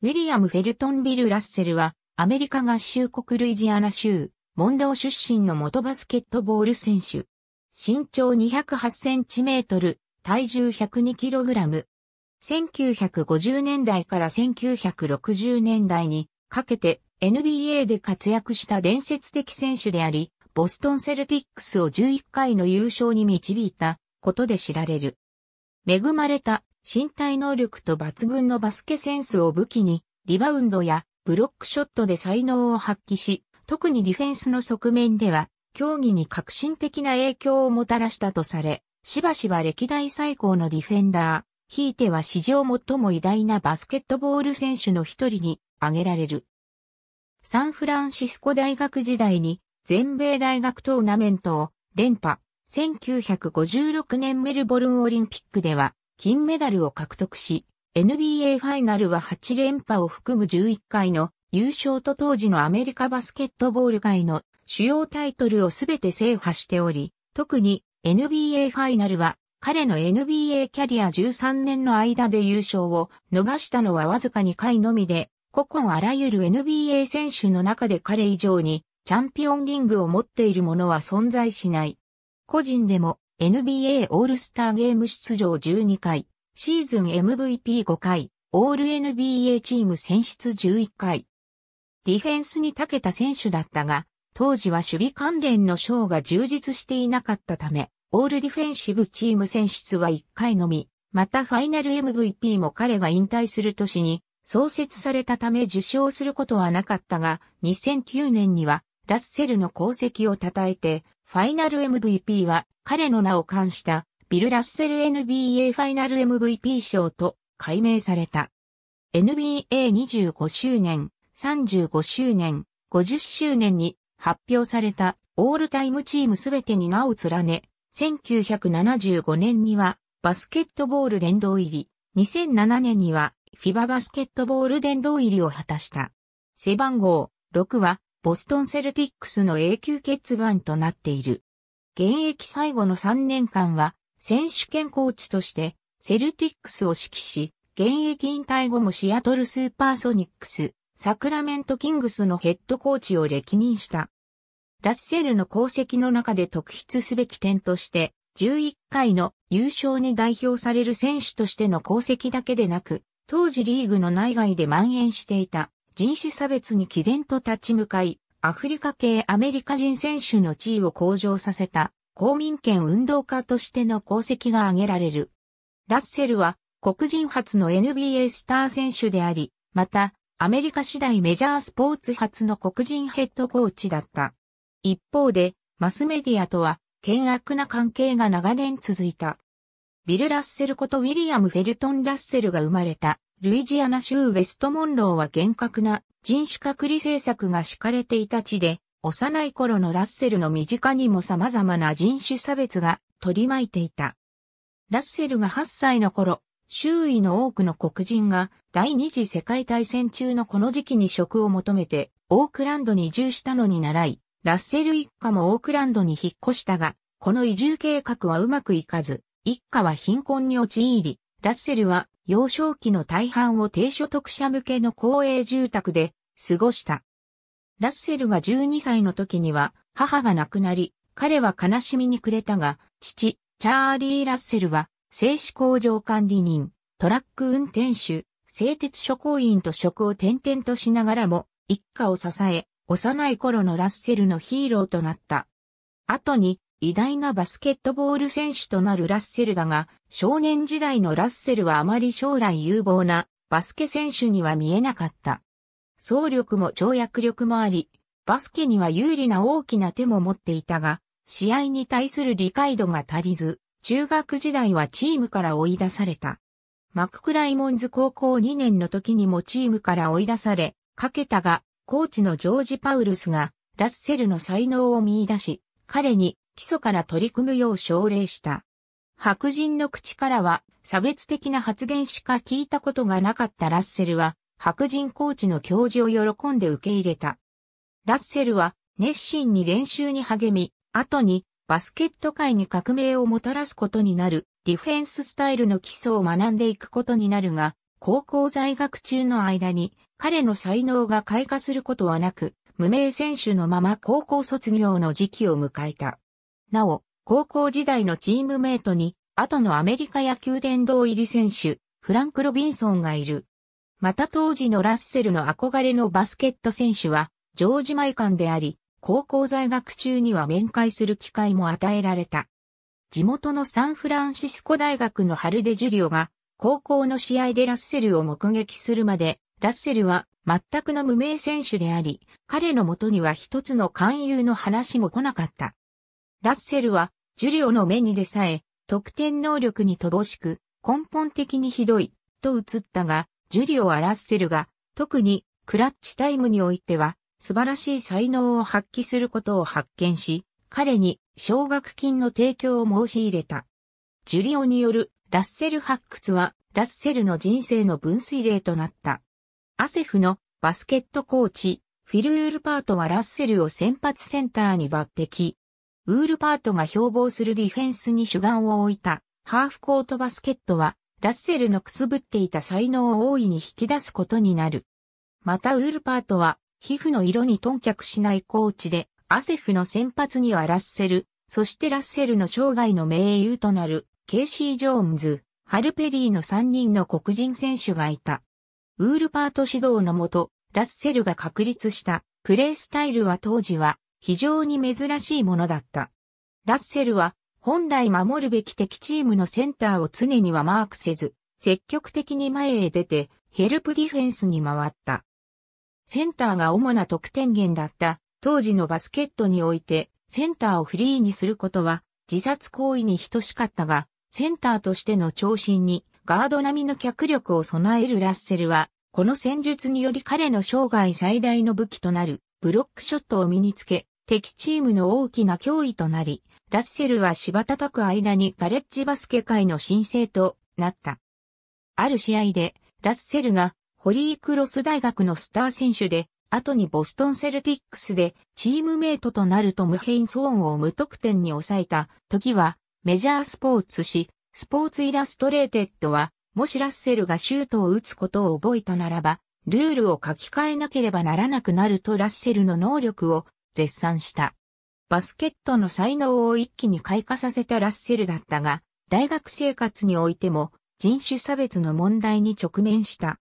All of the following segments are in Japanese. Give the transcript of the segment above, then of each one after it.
ウィリアム・フェルトンビル・ラッセルは、アメリカ合衆国ルイジアナ州、モンロー出身の元バスケットボール選手。身長208センチメートル、体重102キログラム。1950年代から1960年代にかけて NBA で活躍した伝説的選手であり、ボストンセルティックスを11回の優勝に導いたことで知られる。恵まれた身体能力と抜群のバスケセンスを武器に、リバウンドやブロックショットで才能を発揮し、特にディフェンスの側面では、競技に革新的な影響をもたらしたとされ、しばしば歴代最高のディフェンダー、ひいては史上最も偉大なバスケットボール選手の一人に挙げられる。サンフランシスコ大学時代に全米大学トーナメントを連覇、1956年メルボルンオリンピックでは金メダルを獲得し、NBA ファイナルは8連覇を含む11回の優勝と当時のアメリカバスケットボール界の主要タイトルをすべて制覇しており、特に NBA ファイナルは彼の NBA キャリア13年の間で優勝を逃したのはわずか2回のみで、古今あらゆる NBA 選手の中で彼以上にチャンピオンリングを持っている者は存在しない。個人でも NBA オールスターゲーム出場12回、シーズン MVP5 回、オール NBA チーム選出11回。ディフェンスに長けた選手だったが、当時は守備関連の賞が充実していなかったため、オールディフェンシブチーム選出は1回のみ、またファイナル MVP も彼が引退する年に創設されたため受賞することはなかったが、2009年にはラッセルの功績を称えて、ファイナル MVP は彼の名を冠したビル・ラッセル NBA ファイナル MVP 賞と改名された。NBA25 周年、35周年、50周年に発表されたオールタイムチームすべてに名を連ね、1975年にはバスケットボール殿堂入り、2007年にはフィババスケットボール殿堂入りを果たした。背番号6はボストンセルティックスの永久欠番となっている。現役最後の3年間は、選手権コーチとして、セルティックスを指揮し、現役引退後もシアトルスーパーソニックス、サクラメントキングスのヘッドコーチを歴任した。ラッセルの功績の中で特筆すべき点として、11回の優勝に代表される選手としての功績だけでなく、当時リーグの内外で蔓延していた人種差別に毅然と立ち向かい、アフリカ系アメリカ人選手の地位を向上させた公民権運動家としての功績が挙げられる。ラッセルは黒人初の NBA スター選手であり、またアメリカ次第メジャースポーツ初の黒人ヘッドコーチだった。一方でマスメディアとは険悪な関係が長年続いた。ビル・ラッセルことウィリアム・フェルトン・ラッセルが生まれたルイジアナ州ウェストモンローは厳格な人種隔離政策が敷かれていた地で、幼い頃のラッセルの身近にも様々な人種差別が取り巻いていた。ラッセルが8歳の頃、周囲の多くの黒人が第二次世界大戦中のこの時期に職を求めてオークランドに移住したのに習い、ラッセル一家もオークランドに引っ越したが、この移住計画はうまくいかず、一家は貧困に陥り、ラッセルは幼少期の大半を低所得者向けの公営住宅で過ごした。ラッセルが12歳の時には母が亡くなり、彼は悲しみに暮れたが、父、チャーリー・ラッセルは、製紙工場管理人、トラック運転手、製鉄所行員と職を転々としながらも、一家を支え、幼い頃のラッセルのヒーローとなった。後に、偉大なバスケットボール選手となるラッセルだが、少年時代のラッセルはあまり将来有望なバスケ選手には見えなかった。総力も跳躍力もあり、バスケには有利な大きな手も持っていたが、試合に対する理解度が足りず、中学時代はチームから追い出された。マククライモンズ高校2年の時にもチームから追い出され、かけたが、コーチのジョージ・パウルスが、ラッセルの才能を見出し、彼に基礎から取り組むよう奨励した。白人の口からは差別的な発言しか聞いたことがなかったラッセルは白人コーチの教授を喜んで受け入れた。ラッセルは熱心に練習に励み、後にバスケット界に革命をもたらすことになるディフェンススタイルの基礎を学んでいくことになるが、高校在学中の間に彼の才能が開花することはなく、無名選手のまま高校卒業の時期を迎えた。なお、高校時代のチームメイトに、後のアメリカ野球殿堂入り選手、フランク・ロビンソンがいる。また当時のラッセルの憧れのバスケット選手は、ジョージ・マイカンであり、高校在学中には面会する機会も与えられた。地元のサンフランシスコ大学のハルデ・ジュリオが、高校の試合でラッセルを目撃するまで、ラッセルは全くの無名選手であり、彼のもとには一つの勧誘の話も来なかった。ラッセルは、ジュリオの目にでさえ、得点能力に乏しく、根本的にひどい、と映ったが、ジュリオはラッセルが、特に、クラッチタイムにおいては、素晴らしい才能を発揮することを発見し、彼に奨学金の提供を申し入れた。ジュリオによるラッセル発掘は、ラッセルの人生の分水嶺となった。アセフのバスケットコーチ、フィル・ウールパートはラッセルを先発センターに抜擢。ウールパートが標榜するディフェンスに主眼を置いた、ハーフコートバスケットは、ラッセルのくすぶっていた才能を大いに引き出すことになる。またウールパートは、皮膚の色に頓着しないコーチで、アセフの先発にはラッセル、そしてラッセルの生涯の名優となる、ケイシー・ジョーンズ、ハルペリーの3人の黒人選手がいた。ウールパート指導のもと、ラッセルが確立したプレースタイルは当時は非常に珍しいものだった。ラッセルは本来守るべき敵チームのセンターを常にはマークせず、積極的に前へ出てヘルプディフェンスに回った。センターが主な得点源だった当時のバスケットにおいてセンターをフリーにすることは自殺行為に等しかったが、センターとしての長身にガード並みの脚力を備えるラッセルは、この戦術により彼の生涯最大の武器となるブロックショットを身につけ、敵チームの大きな脅威となり、ラッセルは芝叩く間にガレッジバスケ界の新星となった。ある試合で、ラッセルがホリークロス大学のスター選手で、後にボストンセルティックスでチームメイトとなるトム・ヘインソーンを無得点に抑えた時は、メジャースポーツ誌、スポーツイラストレーテッドは、もしラッセルがシュートを打つことを覚えたならば、ルールを書き換えなければならなくなるとラッセルの能力を絶賛した。バスケットの才能を一気に開花させたラッセルだったが、大学生活においても人種差別の問題に直面した。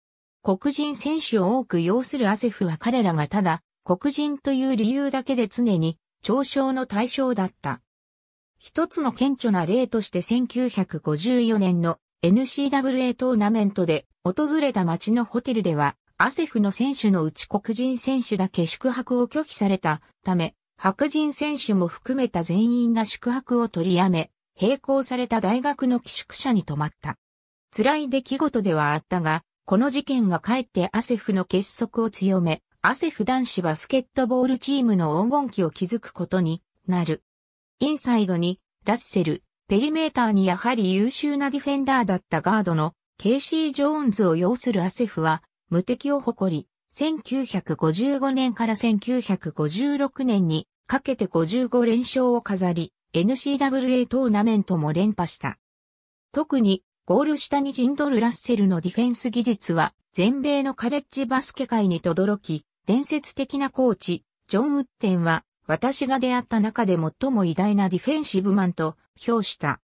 黒人選手を多く要するアセフは彼らがただ黒人という理由だけで常に嘲笑の対象だった。一つの顕著な例として1954年の n c w a トーナメントで訪れた町のホテルではアセフの選手のうち黒人選手だけ宿泊を拒否されたため、白人選手も含めた全員が宿泊を取りやめ、並行された大学の寄宿舎に泊まった。辛い出来事ではあったが、この事件がかえってアセフの結束を強め、アセフ男子バスケットボールチームの黄金期を築くことになる。インサイドに、ラッセル、ペリメーターにやはり優秀なディフェンダーだったガードのケイシー・ジョーンズを擁するアセフは、無敵を誇り、1955年から1956年にかけて55連勝を飾り、n c w a トーナメントも連覇した。特に、ゴール下に陣取るラッセルのディフェンス技術は、全米のカレッジバスケ界に轟き、伝説的なコーチ、ジョン・ウッテンは、私が出会った中で最も偉大なディフェンシブマンと評した。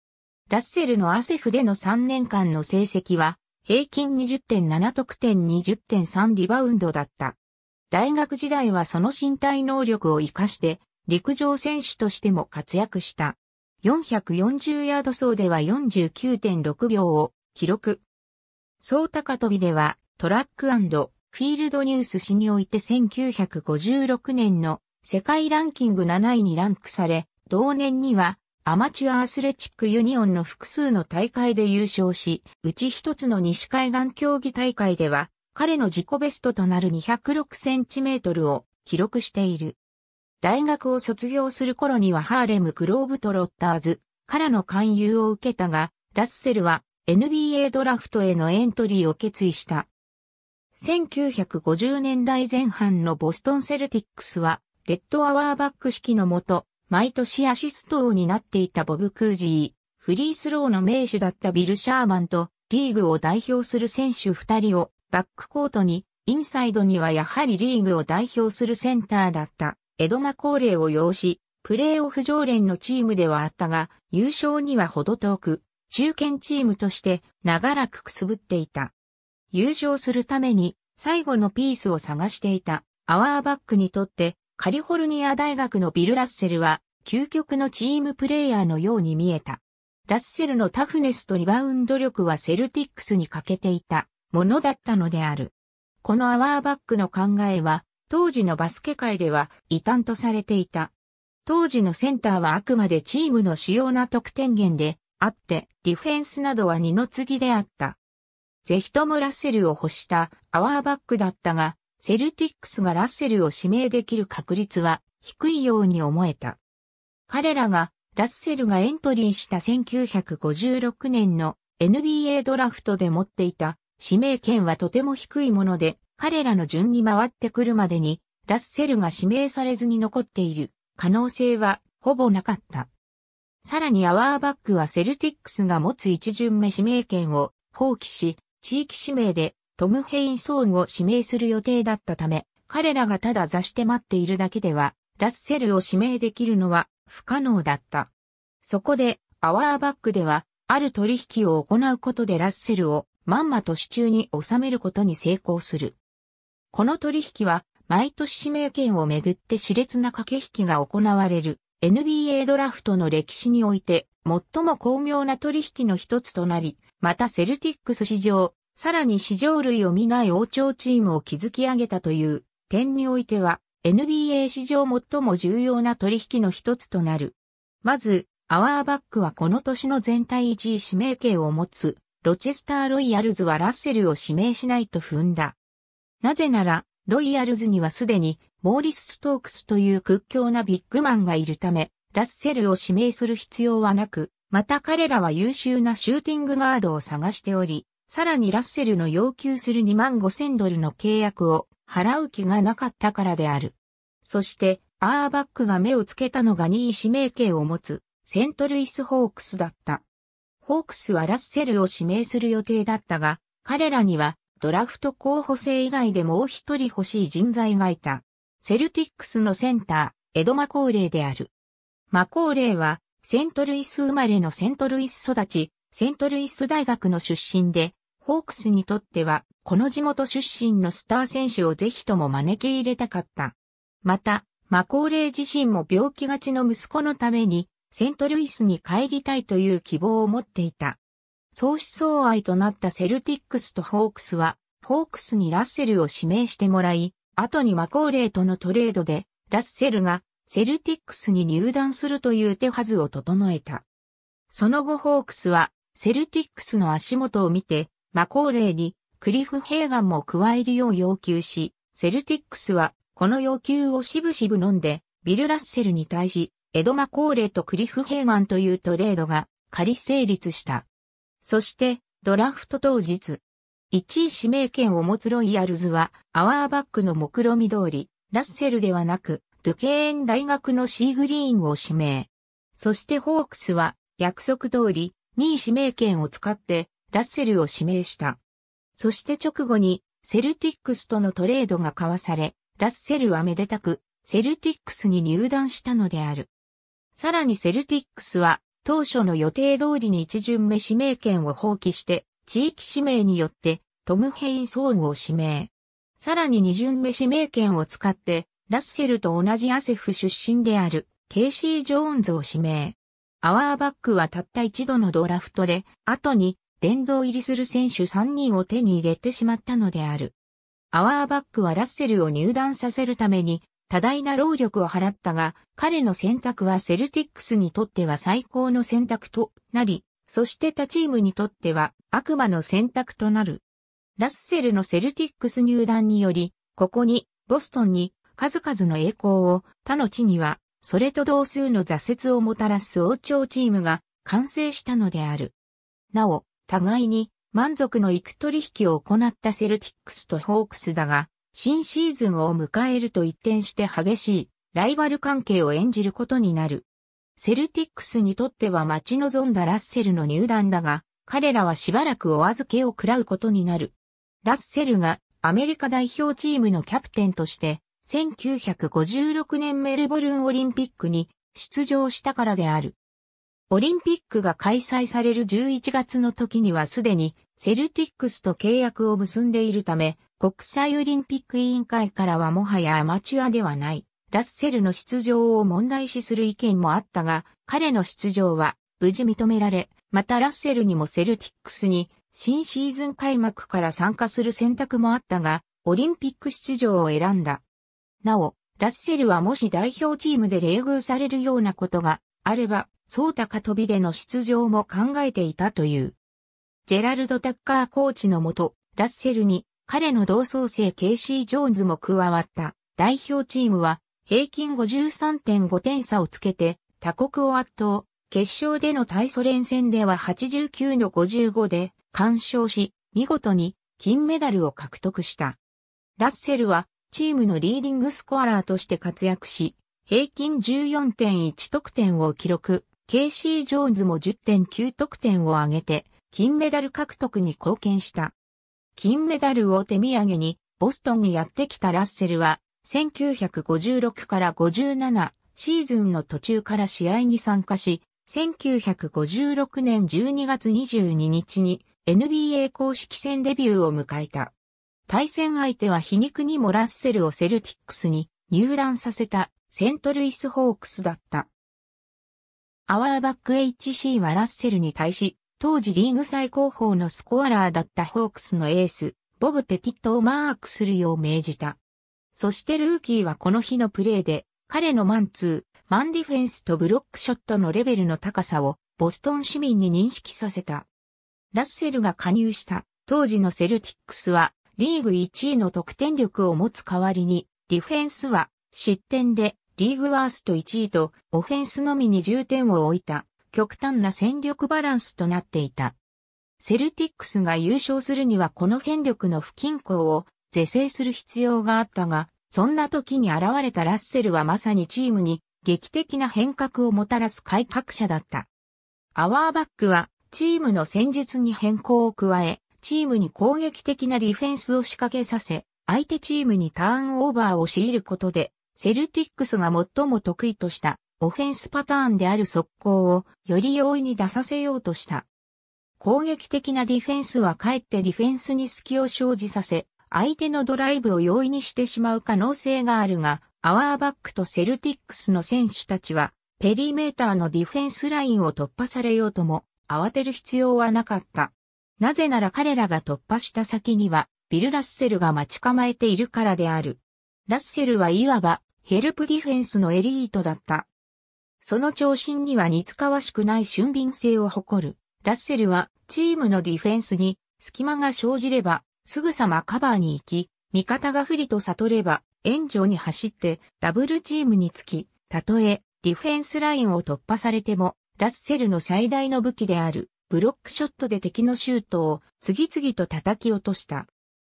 ラッセルのアセフでの3年間の成績は、平均20.7得点20.3リバウンドだった。大学時代はその身体能力を活かして陸上選手としても活躍した。440ヤード走では49.6秒を記録。総高跳びではトラックフィールドニュース誌において1956年の世界ランキング7位にランクされ、同年にはアマチュアアスレチックユニオンの複数の大会で優勝し、うち一つの西海岸競技大会では、彼の自己ベストとなる206センチメートルを記録している。大学を卒業する頃にはハーレム・グローブトロッターズからの勧誘を受けたが、ラッセルは NBA ドラフトへのエントリーを決意した。1950年代前半のボストンセルティックスは、レッドアワーバック式のもと、毎年アシスト王になっていたボブ・クージー、フリースローの名手だったビル・シャーマンと、リーグを代表する選手二人を、バックコートに、インサイドにはやはりリーグを代表するセンターだった、エドマ・コーレーを擁し、プレーオフ常連のチームではあったが、優勝にはほど遠く、中堅チームとして長らくくすぶっていた。優勝するために最後のピースを探していたアワーバックにとってカリフォルニア大学のビル・ラッセルは、究極のチームプレイヤーのように見えた。ラッセルのタフネスとリバウンド力はセルティックスに欠けていたものだったのである。このアワーバックの考えは、当時のバスケ界では異端とされていた。当時のセンターはあくまでチームの主要な得点源であって、ディフェンスなどは二の次であった。ぜひともラッセルを欲したアワーバックだったが、セルティックスがラッセルを指名できる確率は低いように思えた。彼らがラッセルがエントリーした1956年の NBA ドラフトで持っていた指名権はとても低いもので、彼らの順に回ってくるまでに、ラッセルが指名されずに残っている可能性はほぼなかった。さらにアワーバックはセルティックスが持つ一巡目指名権を放棄し、地域指名でトム・ヘインソーンを指名する予定だったため、彼らがただ座して待っているだけでは、ラッセルを指名できるのは不可能だった。そこで、アワーバックでは、ある取引を行うことでラッセルをまんまと手中に収めることに成功する。この取引は、毎年指名権をめぐって熾烈な駆け引きが行われる NBA ドラフトの歴史において最も巧妙な取引の一つとなり、またセルティックス史上さらに市場類を見ない王朝チームを築き上げたという点においては NBA 史上最も重要な取引の一つとなる。まず、アワーバックはこの年の全体1位指名権を持つ、ロチェスター・ロイヤルズはラッセルを指名しないと踏んだ。なぜなら、ロイヤルズにはすでに、モーリス・ストークスという屈強なビッグマンがいるため、ラッセルを指名する必要はなく、また彼らは優秀なシューティングガードを探しており、さらにラッセルの要求する2万5千ドルの契約を払う気がなかったからである。そして、アーバックが目をつけたのが2位指名権を持つセントルイス・ホークスだった。ホークスはラッセルを指名する予定だったが、彼らにはドラフト候補生以外でもう一人欲しい人材がいた。セルティックスのセンター、エド・マコーレーである。マコーレーは、セントルイス生まれのセントルイス育ち、セントルイス大学の出身で、ホークスにとっては、この地元出身のスター選手をぜひとも招き入れたかった。また、マコーレー自身も病気がちの息子のために、セントルイスに帰りたいという希望を持っていた。相思相愛となったセルティックスとホークスは、ホークスにラッセルを指名してもらい、後にマコーレーとのトレードで、ラッセルがセルティックスに入団するという手はずを整えた。その後ホークスは、セルティックスの足元を見て、マコーレーにクリフ・ヘーガンも加えるよう要求し、セルティックスはこの要求をしぶしぶ飲んで、ビル・ラッセルに対し、エド・マコーレーとクリフ・ヘーガンというトレードが仮成立した。そして、ドラフト当日。1位指名権を持つロイヤルズは、アワーバックの目論見通り、ラッセルではなく、ドゥケーン大学のシーグリーンを指名。そしてホークスは、約束通り、2位指名権を使って、ラッセルを指名した。そして直後にセルティックスとのトレードが交わされ、ラッセルはめでたくセルティックスに入団したのである。さらにセルティックスは当初の予定通りに一巡目指名権を放棄して地域指名によってトム・ヘイン総合指名。さらに二巡目指名権を使ってラッセルと同じアセフ出身であるケイシー・ジョーンズを指名。アワーバックはたった一度のドラフトで、後に殿堂入りする選手3人を手に入れてしまったのである。アワーバックはラッセルを入団させるために多大な労力を払ったが、彼の選択はセルティックスにとっては最高の選択となり、そして他チームにとっては悪魔の選択となる。ラッセルのセルティックス入団により、ここに、ボストンに、数々の栄光を、他の地には、それと同数の挫折をもたらす王朝チームが完成したのである。なお、互いに満足のいく取引を行ったセルティックスとホークスだが、新シーズンを迎えると一転して激しいライバル関係を演じることになる。セルティックスにとっては待ち望んだラッセルの入団だが、彼らはしばらくお預けを食らうことになる。ラッセルがアメリカ代表チームのキャプテンとして、1956年メルボルンオリンピックに出場したからである。オリンピックが開催される11月の時にはすでにセルティックスと契約を結んでいるため、国際オリンピック委員会からはもはやアマチュアではない、ラッセルの出場を問題視する意見もあったが、彼の出場は無事認められ、またラッセルにもセルティックスに新シーズン開幕から参加する選択もあったが、オリンピック出場を選んだ。なお、ラッセルはもし代表チームで冷遇されるようなことがあれば、総高飛びでの出場も考えていたという。ジェラルド・タッカーコーチのもと、ラッセルに彼の同窓生ケイシー・ジョーンズも加わった代表チームは平均53.5点差をつけて他国を圧倒。決勝での対ソ連戦では89の55で完勝し、見事に金メダルを獲得した。ラッセルはチームのリーディングスコアラーとして活躍し、平均14.1得点を記録。ケイシー・ジョーンズも10.9得点を挙げて、金メダル獲得に貢献した。金メダルを手土産に、ボストンにやってきたラッセルは、1956から57シーズンの途中から試合に参加し、1956年12月22日に NBA 公式戦デビューを迎えた。対戦相手は皮肉にもラッセルをセルティックスに入団させたセントルイスホークスだった。アワーバック HC はラッセルに対し、当時リーグ最高峰のスコアラーだったホークスのエース、ボブ・ペティットをマークするよう命じた。そしてルーキーはこの日のプレーで、彼のマンツー、マンディフェンスとブロックショットのレベルの高さを、ボストン市民に認識させた。ラッセルが加入した当時のセルティックスはリーグ1位の得点力を持つ代わりにディフェンスは失点でリーグワースト1位と、オフェンスのみに重点を置いた、極端な戦力バランスとなっていた。セルティックスが優勝するにはこの戦力の不均衡を是正する必要があったが、そんな時に現れたラッセルはまさにチームに劇的な変革をもたらす改革者だった。アワーバックはチームの戦術に変更を加え、チームに攻撃的なディフェンスを仕掛けさせ、相手チームにターンオーバーを強いることでセルティックスが最も得意としたオフェンスパターンである速攻をより容易に出させようとした。攻撃的なディフェンスはかえってディフェンスに隙を生じさせ、相手のドライブを容易にしてしまう可能性があるが、アワーバックとセルティックスの選手たちは、ペリメーターのディフェンスラインを突破されようとも、慌てる必要はなかった。なぜなら彼らが突破した先には、ビル・ラッセルが待ち構えているからである。ラッセルはいわばヘルプディフェンスのエリートだった。その長身には似つかわしくない俊敏性を誇る。ラッセルはチームのディフェンスに隙間が生じればすぐさまカバーに行き、味方が不利と悟れば援助に走ってダブルチームにつき、たとえディフェンスラインを突破されてもラッセルの最大の武器であるブロックショットで敵のシュートを次々と叩き落とした。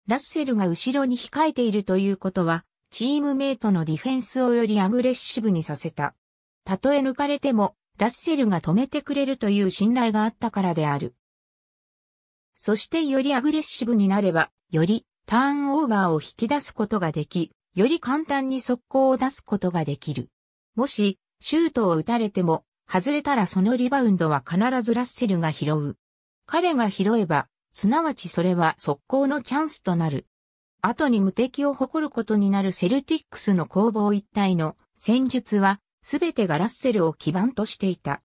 ラッセルが後ろに控えているということは、チームメイトのディフェンスをよりアグレッシブにさせた。たとえ抜かれても、ラッセルが止めてくれるという信頼があったからである。そしてよりアグレッシブになれば、よりターンオーバーを引き出すことができ、より簡単に速攻を出すことができる。もし、シュートを打たれても、外れたらそのリバウンドは必ずラッセルが拾う。彼が拾えば、すなわちそれは速攻のチャンスとなる。後に無敵を誇ることになるセルティックスの攻防一体の戦術は、すべてがラッセルを基盤としていた。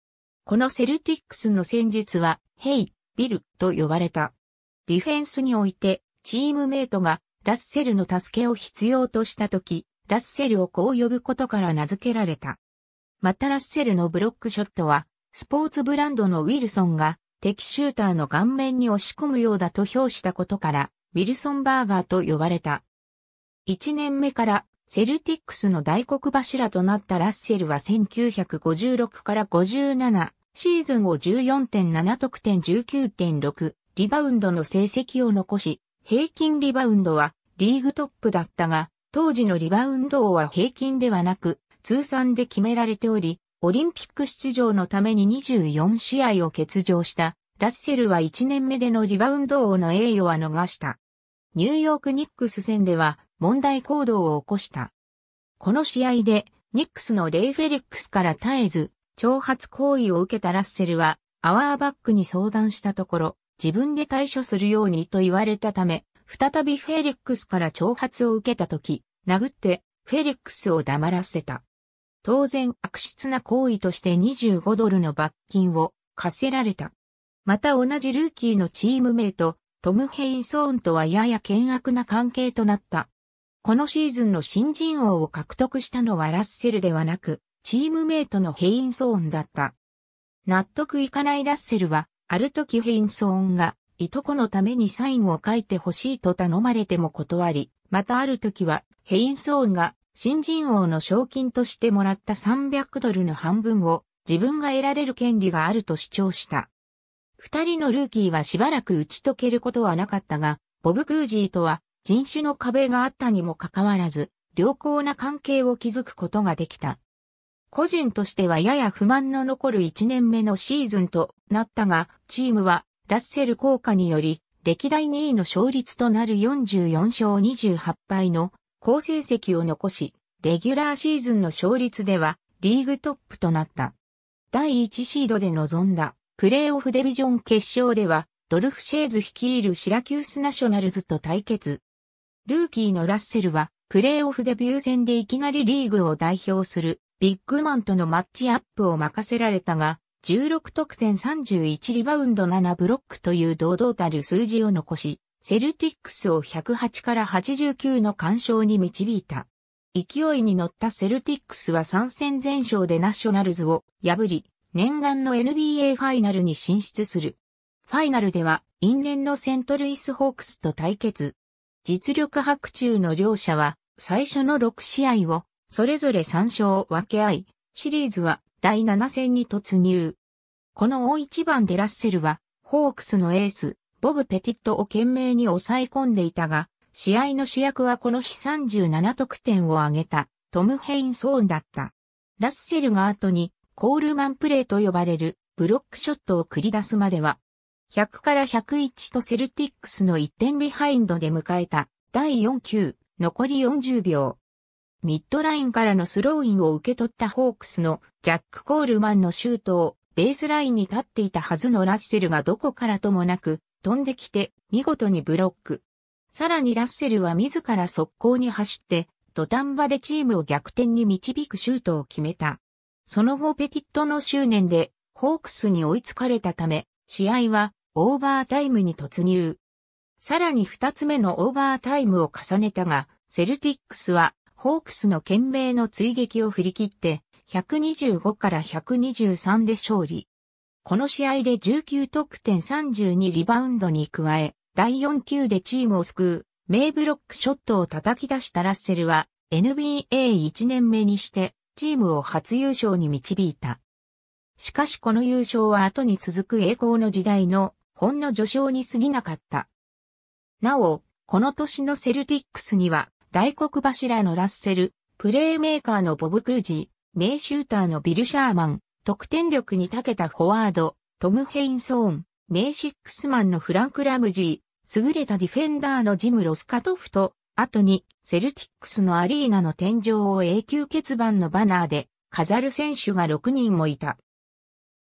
このセルティックスの戦術は、ヘイ、ビルと呼ばれた。ディフェンスにおいて、チームメイトがラッセルの助けを必要としたとき、ラッセルをこう呼ぶことから名付けられた。またラッセルのブロックショットは、スポーツブランドのウィルソンが敵シューターの顔面に押し込むようだと評したことから、ウィルソンバーガーと呼ばれた。1年目からセルティックスの大黒柱となったラッセルは1956から57シーズンを14.7得点19.6リバウンドの成績を残し、平均リバウンドはリーグトップだったが、当時のリバウンド王は平均ではなく、通算で決められており、オリンピック出場のために24試合を欠場したラッセルは1年目でのリバウンド王の栄誉は逃した。ニューヨークニックス戦では問題行動を起こした。この試合でニックスのレイ・フェリックスから絶えず挑発行為を受けたラッセルはアワーバックに相談したところ自分で対処するようにと言われたため再びフェリックスから挑発を受けた時殴ってフェリックスを黙らせた。当然悪質な行為として25ドルの罰金を課せられた。また同じルーキーのチームメイト、トム・ヘインソーンとはやや険悪な関係となった。このシーズンの新人王を獲得したのはラッセルではなく、チームメイトのヘインソーンだった。納得いかないラッセルは、ある時ヘインソーンが、いとこのためにサインを書いてほしいと頼まれても断り、またある時は、ヘインソーンが、新人王の賞金としてもらった300ドルの半分を、自分が得られる権利があると主張した。二人のルーキーはしばらく打ち解けることはなかったが、ボブ・クージーとは人種の壁があったにもかかわらず、良好な関係を築くことができた。個人としてはやや不満の残る一年目のシーズンとなったが、チームはラッセル効果により、歴代2位の勝率となる44勝28敗の好成績を残し、レギュラーシーズンの勝率ではリーグトップとなった。第1シードで臨んだ。プレーオフデビジョン決勝では、ドルフシェーズ率いるシラキュースナショナルズと対決。ルーキーのラッセルは、プレーオフデビュー戦でいきなりリーグを代表するビッグマンとのマッチアップを任せられたが、16得点31リバウンド7ブロックという堂々たる数字を残し、セルティックスを108から89の干渉に導いた。勢いに乗ったセルティックスは3戦全勝でナショナルズを破り、念願の NBA ファイナルに進出する。ファイナルでは因縁のセントルイスホークスと対決。実力白昼の両者は最初の6試合をそれぞれ3勝を分け合い、シリーズは第7戦に突入。この大一番でラッセルはホークスのエース、ボブ・ペティットを懸命に抑え込んでいたが、試合の主役はこの日37得点を挙げたトム・ヘイン・ソーンだった。ラッセルが後にコールマンプレーと呼ばれるブロックショットを繰り出すまでは、100から101とセルティックスの1点ビハインドで迎えた第4球、残り40秒。ミッドラインからのスローインを受け取ったホークスのジャック・コールマンのシュートをベースラインに立っていたはずのラッセルがどこからともなく飛んできて見事にブロック。さらにラッセルは自ら速攻に走って土壇場でチームを逆転に導くシュートを決めた。その後ペティットの執念でホークスに追いつかれたため、試合はオーバータイムに突入。さらに二つ目のオーバータイムを重ねたが、セルティックスはホークスの懸命の追撃を振り切って、125から123で勝利。この試合で19得点32リバウンドに加え、第4球でチームを救う、名ブロックショットを叩き出したラッセルは、NBA1 年目にして、チームを初優勝に導いた。しかしこの優勝は後に続く栄光の時代のほんの序章に過ぎなかった。なお、この年のセルティックスには、大黒柱のラッセル、プレーメーカーのボブ・クルジ名シューターのビル・シャーマン、得点力に長けたフォワード、トム・ヘインソーン、名シックスマンのフランク・ラムジー、優れたディフェンダーのジム・ロスカトフと、後にセルティックスのアリーナの天井を永久欠番のバナーで飾る選手が6人もいた。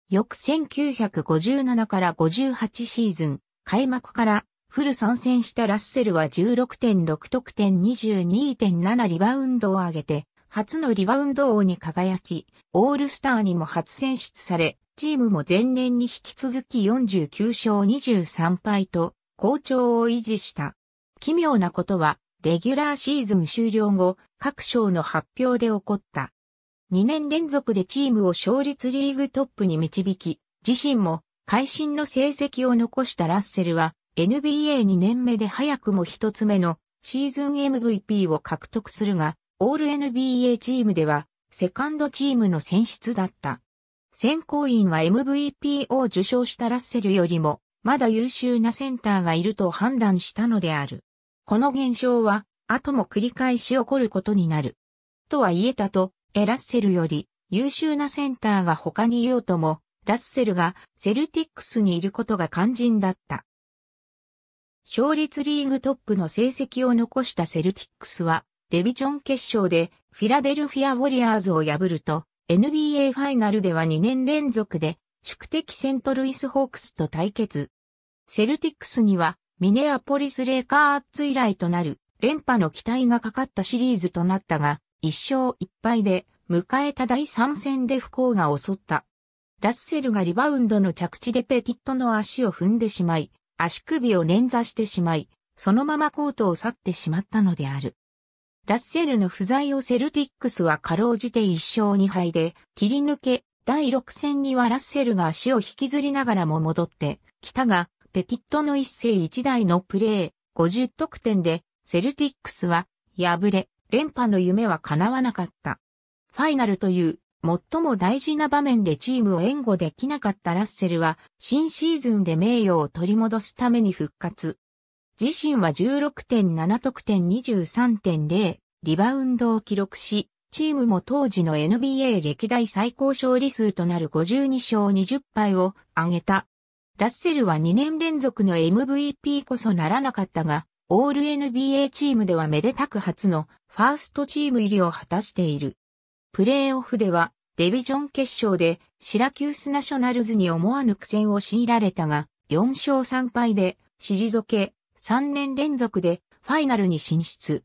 翌1957から58シーズン、開幕からフル参戦したラッセルは16.6得点22.7リバウンドを上げて、初のリバウンド王に輝き、オールスターにも初選出され、チームも前年に引き続き49勝23敗と、好調を維持した。奇妙なことは、レギュラーシーズン終了後、各賞の発表で起こった。2年連続でチームを勝率リーグトップに導き、自身も会心の成績を残したラッセルは、NBA2 年目で早くも一つ目のシーズン MVP を獲得するが、オール NBA チームでは、セカンドチームの選出だった。選考員は MVP を受賞したラッセルよりも、まだ優秀なセンターがいると判断したのである。この現象は、後も繰り返し起こることになる。とは言えたと、エラッセルより優秀なセンターが他にいようとも、ラッセルがセルティックスにいることが肝心だった。勝率リーグトップの成績を残したセルティックスは、デビジョン決勝でフィラデルフィア・ウォリアーズを破ると、NBA ファイナルでは2年連続で宿敵セントルイス・ホークスと対決。セルティックスにはミネアポリス・レイカーツ以来となる連覇の期待がかかったシリーズとなったが、一勝一敗で迎えた第3戦で不幸が襲った。ラッセルがリバウンドの着地でペティットの足を踏んでしまい、足首を捻挫してしまい、そのままコートを去ってしまったのである。ラッセルの不在をセルティックスはかろうじて1勝2敗で切り抜け、第6戦にはラッセルが足を引きずりながらも戻ってきたが、ペティットの一世一代のプレー、50得点で、セルティックスは、敗れ、連覇の夢は叶わなかった。ファイナルという、最も大事な場面でチームを援護できなかったラッセルは、新シーズンで名誉を取り戻すために復活。自身は16.7得点23.0、リバウンドを記録し、チームも当時の NBA 歴代最高勝利数となる52勝20敗を挙げた。ラッセルは2年連続の MVP こそならなかったが、オール NBA チームではめでたく初のファーストチーム入りを果たしている。プレーオフではデビジョン決勝でシラキュースナショナルズに思わぬ苦戦を強いられたが、4勝3敗で退け、3年連続でファイナルに進出。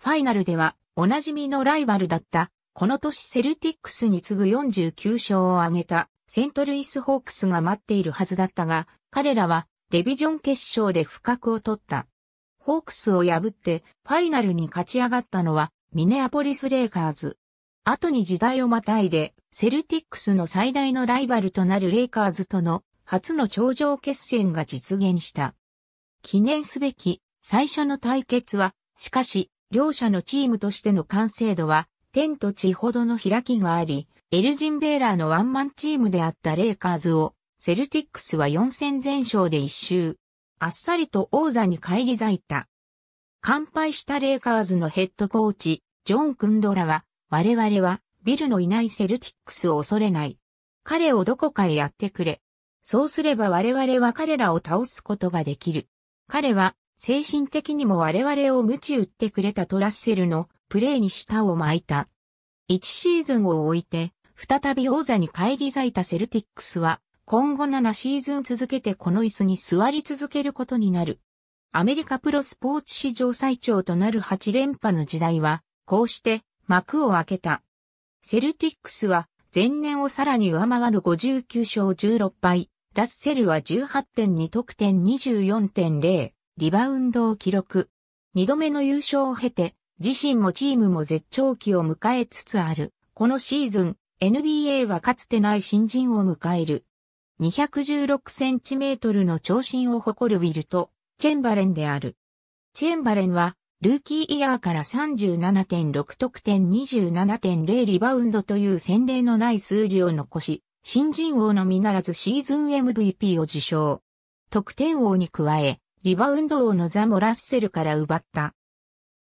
ファイナルではおなじみのライバルだった、この年セルティックスに次ぐ49勝を挙げたセントルイスホークスが待っているはずだったが、彼らはデビジョン決勝で不覚を取った。ホークスを破ってファイナルに勝ち上がったのはミネアポリス・レイカーズ。後に時代をまたいでセルティックスの最大のライバルとなるレイカーズとの初の頂上決戦が実現した。記念すべき最初の対決は、しかし両者のチームとしての完成度は天と地ほどの開きがあり、エルジン・ベーラーのワンマンチームであったレイカーズを、セルティックスは4戦全勝で一周。あっさりと王座に返り咲いた。乾杯したレイカーズのヘッドコーチ、ジョン・クンドラは、我々は、ビルのいないセルティックスを恐れない。彼をどこかへやってくれ。そうすれば我々は彼らを倒すことができる。彼は、精神的にも我々を鞭打ってくれたトラッセルの、プレーに舌を巻いた。1シーズンを置いて、再び王座に返り咲いたセルティックスは、今後7シーズン続けてこの椅子に座り続けることになる。アメリカプロスポーツ史上最長となる8連覇の時代は、こうして幕を開けた。セルティックスは前年をさらに上回る59勝16敗、ラッセルは18.2得点24.0、リバウンドを記録。2度目の優勝を経て、自身もチームも絶頂期を迎えつつある。このシーズン、NBA はかつてない新人を迎える。216センチメートルの長身を誇るウィルト、チェンバレンである。チェンバレンは、ルーキーイヤーから37.6得点27.0リバウンドという洗礼のない数字を残し、新人王のみならずシーズン MVP を受賞。得点王に加え、リバウンド王の座もラッセルから奪った。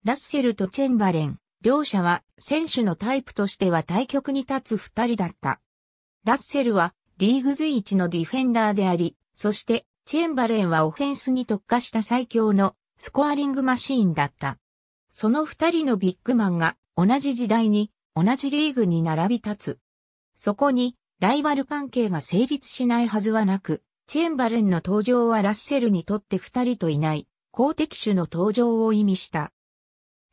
ラッセルとチェンバレン、両者は選手のタイプとしては対極に立つ二人だった。ラッセルはリーグ随一のディフェンダーであり、そしてチェンバレンはオフェンスに特化した最強のスコアリングマシーンだった。その二人のビッグマンが同じ時代に同じリーグに並び立つ。そこにライバル関係が成立しないはずはなく、チェンバレンの登場はラッセルにとって二人といない、公的種の登場を意味した。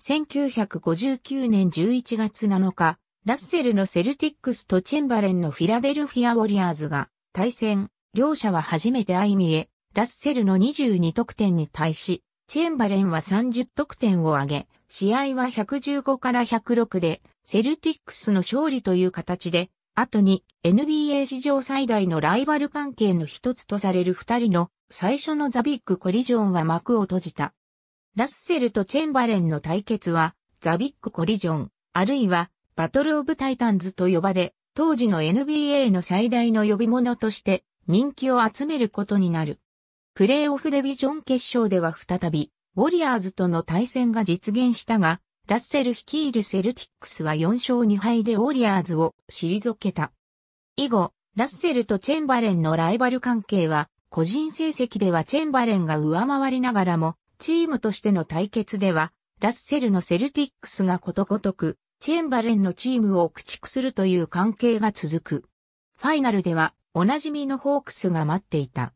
1959年11月7日、ラッセルのセルティックスとチェンバレンのフィラデルフィア・ウォリアーズが対戦、両者は初めて相見え、ラッセルの22得点に対し、チェンバレンは30得点を挙げ、試合は115から106で、セルティックスの勝利という形で、後に NBA 史上最大のライバル関係の一つとされる二人の最初のザビッグコリジョンは幕を閉じた。ラッセルとチェンバレンの対決は、ザビッグコリジョン、あるいは、バトルオブタイタンズと呼ばれ、当時の NBA の最大の呼び物として、人気を集めることになる。プレーオフデビジョン決勝では再び、ウォリアーズとの対戦が実現したが、ラッセル率いるセルティックスは4勝2敗でウォリアーズを退けた。以後、ラッセルとチェンバレンのライバル関係は、個人成績ではチェンバレンが上回りながらも、チームとしての対決では、ラッセルのセルティックスがことごとく、チェンバレンのチームを駆逐するという関係が続く。ファイナルでは、おなじみのホークスが待っていた。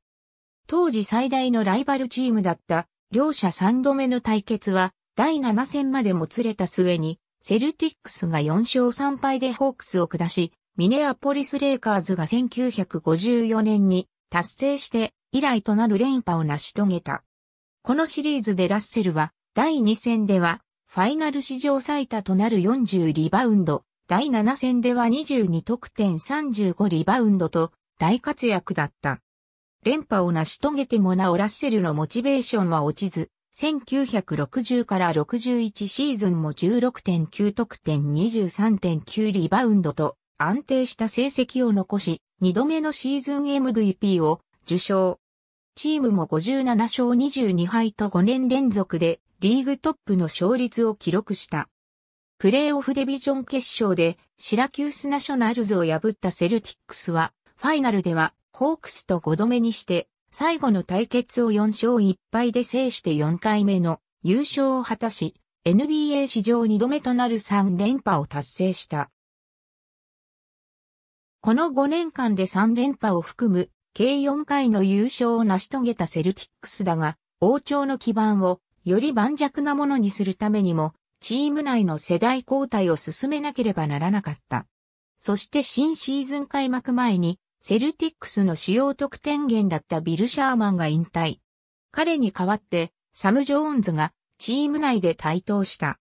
当時最大のライバルチームだった、両者3度目の対決は、第7戦までもつれた末に、セルティックスが4勝3敗でホークスを下し、ミネアポリス・レイカーズが1954年に達成して以来となる連覇を成し遂げた。このシリーズでラッセルは、第2戦では、ファイナル史上最多となる40リバウンド、第7戦では22得点35リバウンドと大活躍だった。連覇を成し遂げてもなおラッセルのモチベーションは落ちず、1960から61シーズンも16.9得点23.9リバウンドと安定した成績を残し、2度目のシーズン MVP を受賞。チームも57勝22敗と5年連続でリーグトップの勝率を記録した。プレーオフデビジョン決勝でシラキュースナショナルズを破ったセルティックスは、ファイナルではホークスと5度目にして、最後の対決を4勝1敗で制して4回目の優勝を果たし、NBA 史上2度目となる3連覇を達成した。この5年間で3連覇を含む計4回の優勝を成し遂げたセルティックスだが、王朝の基盤をより盤石なものにするためにも、チーム内の世代交代を進めなければならなかった。そして新シーズン開幕前に、セルティックスの主要得点源だったビル・シャーマンが引退。彼に代わって、サム・ジョーンズがチーム内で台頭した。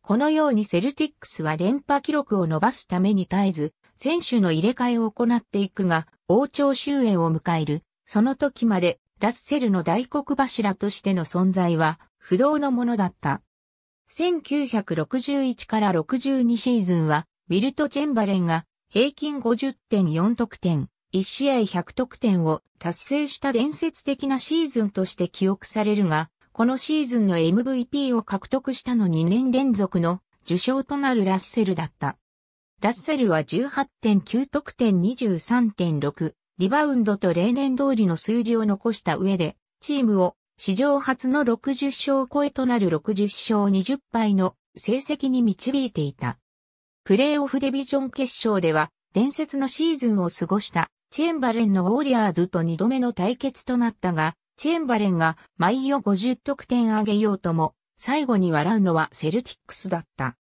このようにセルティックスは連覇記録を伸ばすために絶えず、選手の入れ替えを行っていくが、王朝終焉を迎える、その時まで、ラッセルの大黒柱としての存在は、不動のものだった。1961から62シーズンは、ウィルト・チェンバレンが平均50.4得点、1試合100得点を達成した伝説的なシーズンとして記憶されるが、このシーズンの MVP を獲得したの2年連続の受賞となるラッセルだった。ラッセルは18.9得点23.6、リバウンドと例年通りの数字を残した上で、チームを史上初の60勝超えとなる60勝20敗の成績に導いていた。プレーオフデビジョン決勝では、伝説のシーズンを過ごしたチェンバレンのウォリアーズと2度目の対決となったが、チェンバレンが毎夜50得点上げようとも、最後に笑うのはセルティックスだった。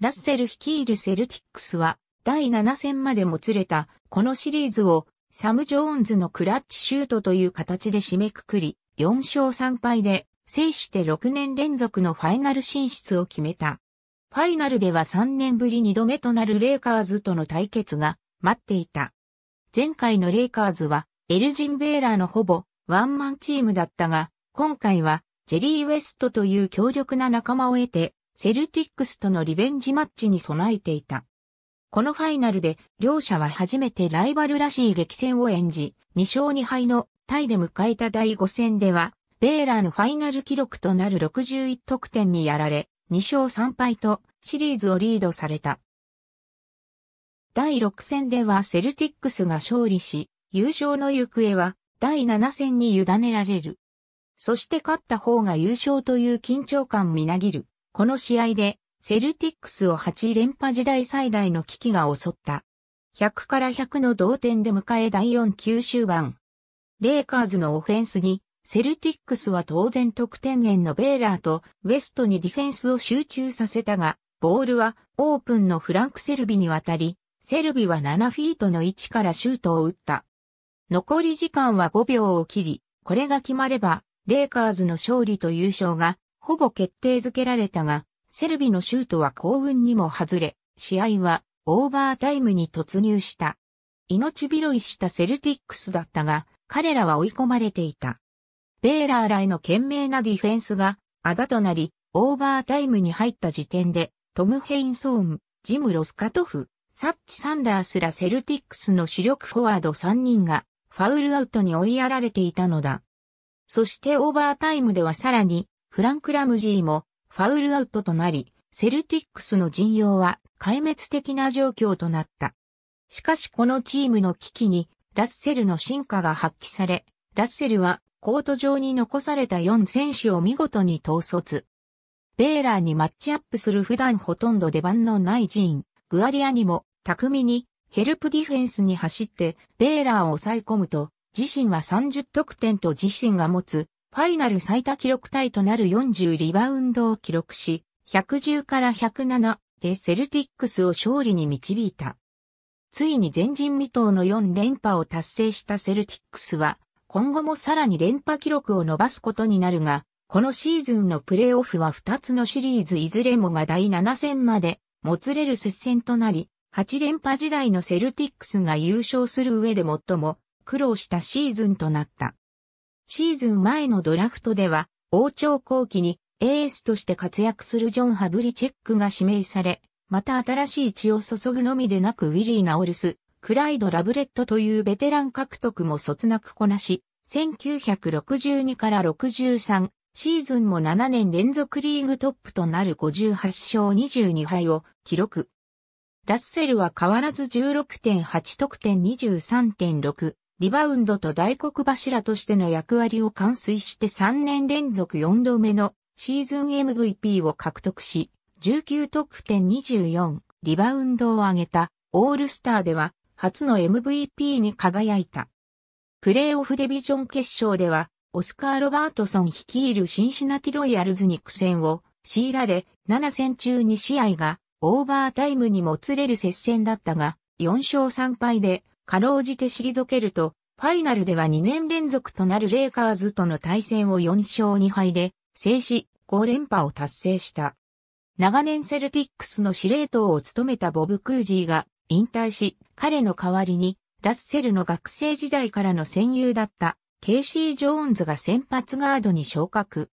ラッセル率いるセルティックスは第7戦までもつれたこのシリーズをサム・ジョーンズのクラッチシュートという形で締めくくり4勝3敗で制して6年連続のファイナル進出を決めた。ファイナルでは3年ぶり2度目となるレイカーズとの対決が待っていた。前回のレイカーズはエルジン・ベーラーのほぼワンマンチームだったが、今回はジェリー・ウェストという強力な仲間を得てセルティックスとのリベンジマッチに備えていた。このファイナルで両者は初めてライバルらしい激戦を演じ、2勝2敗のタイで迎えた第5戦では、ベーラーのファイナル記録となる61得点にやられ、2勝3敗とシリーズをリードされた。第6戦ではセルティックスが勝利し、優勝の行方は第7戦に委ねられる。そして勝った方が優勝という緊張感みなぎる。この試合でセルティックスを8連覇時代最大の危機が襲った。100から100の同点で迎え第4球終盤。レイカーズのオフェンスに、セルティックスは当然得点源のベーラーとウェストにディフェンスを集中させたが、ボールはオープンのフランク・セルビに渡り、セルビは7フィートの位置からシュートを打った。残り時間は5秒を切り、これが決まれば、レイカーズの勝利と優勝がほぼ決定づけられたが、セルビのシュートは幸運にも外れ、試合はオーバータイムに突入した。命拾いしたセルティックスだったが、彼らは追い込まれていた。ベーラーらへの懸命なディフェンスが、あだとなり、オーバータイムに入った時点で、トム・ヘインソーン、ジム・ロスカトフ、サッチ・サンダースらセルティックスの主力フォワード3人が、ファウルアウトに追いやられていたのだ。そしてオーバータイムではさらに、フランク・ラムジーもファウルアウトとなり、セルティックスの陣容は壊滅的な状況となった。しかしこのチームの危機にラッセルの進化が発揮され、ラッセルはコート上に残された4選手を見事に統率。ベーラーにマッチアップする普段ほとんど出番のないジーン、グアリアにも巧みにヘルプディフェンスに走ってベーラーを抑え込むと、自身は30得点と自身が持つファイナル最多記録タイとなる40リバウンドを記録し、110から107でセルティックスを勝利に導いた。ついに前人未到の4連覇を達成したセルティックスは、今後もさらに連覇記録を伸ばすことになるが、このシーズンのプレーオフは2つのシリーズいずれもが第7戦まで、もつれる接戦となり、8連覇時代のセルティックスが優勝する上で最も苦労したシーズンとなった。シーズン前のドラフトでは、王朝後期にエースとして活躍するジョン・ハブリチェックが指名され、また新しい血を注ぐのみでなくウィリー・ナオルス、クライド・ラブレットというベテラン獲得もそつなくこなし、1962から63シーズンも7年連続リーグトップとなる58勝22敗を記録。ラッセルは変わらず16.8得点23.6リバウンドと大黒柱としての役割を完遂して3年連続4度目のシーズン MVP を獲得し、19得点24リバウンドを上げたオールスターでは初の MVP に輝いた。プレーオフデビジョン決勝では、オスカー・ロバートソン率いるシンシナティロイヤルズに苦戦を強いられ、7戦中2試合がオーバータイムにもつれる接戦だったが、4勝3敗でかろうじて退けると、ファイナルでは2年連続となるレイカーズとの対戦を4勝2敗で、制止5連覇を達成した。長年セルティックスの司令塔を務めたボブ・クージーが引退し、彼の代わりにラッセルの学生時代からの戦友だったケイシー・ジョーンズが先発ガードに昇格。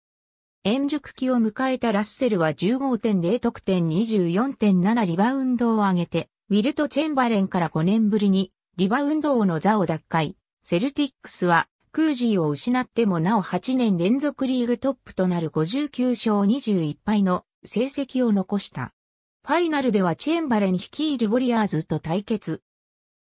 円熟期を迎えたラッセルは15.0得点24.7リバウンドを上げて、ウィルト・チェンバレンから5年ぶりにリバウンド王の座を奪回。セルティックスは、クージーを失ってもなお8年連続リーグトップとなる59勝21敗の成績を残した。ファイナルではチェンバレン率いるウォリアーズと対決。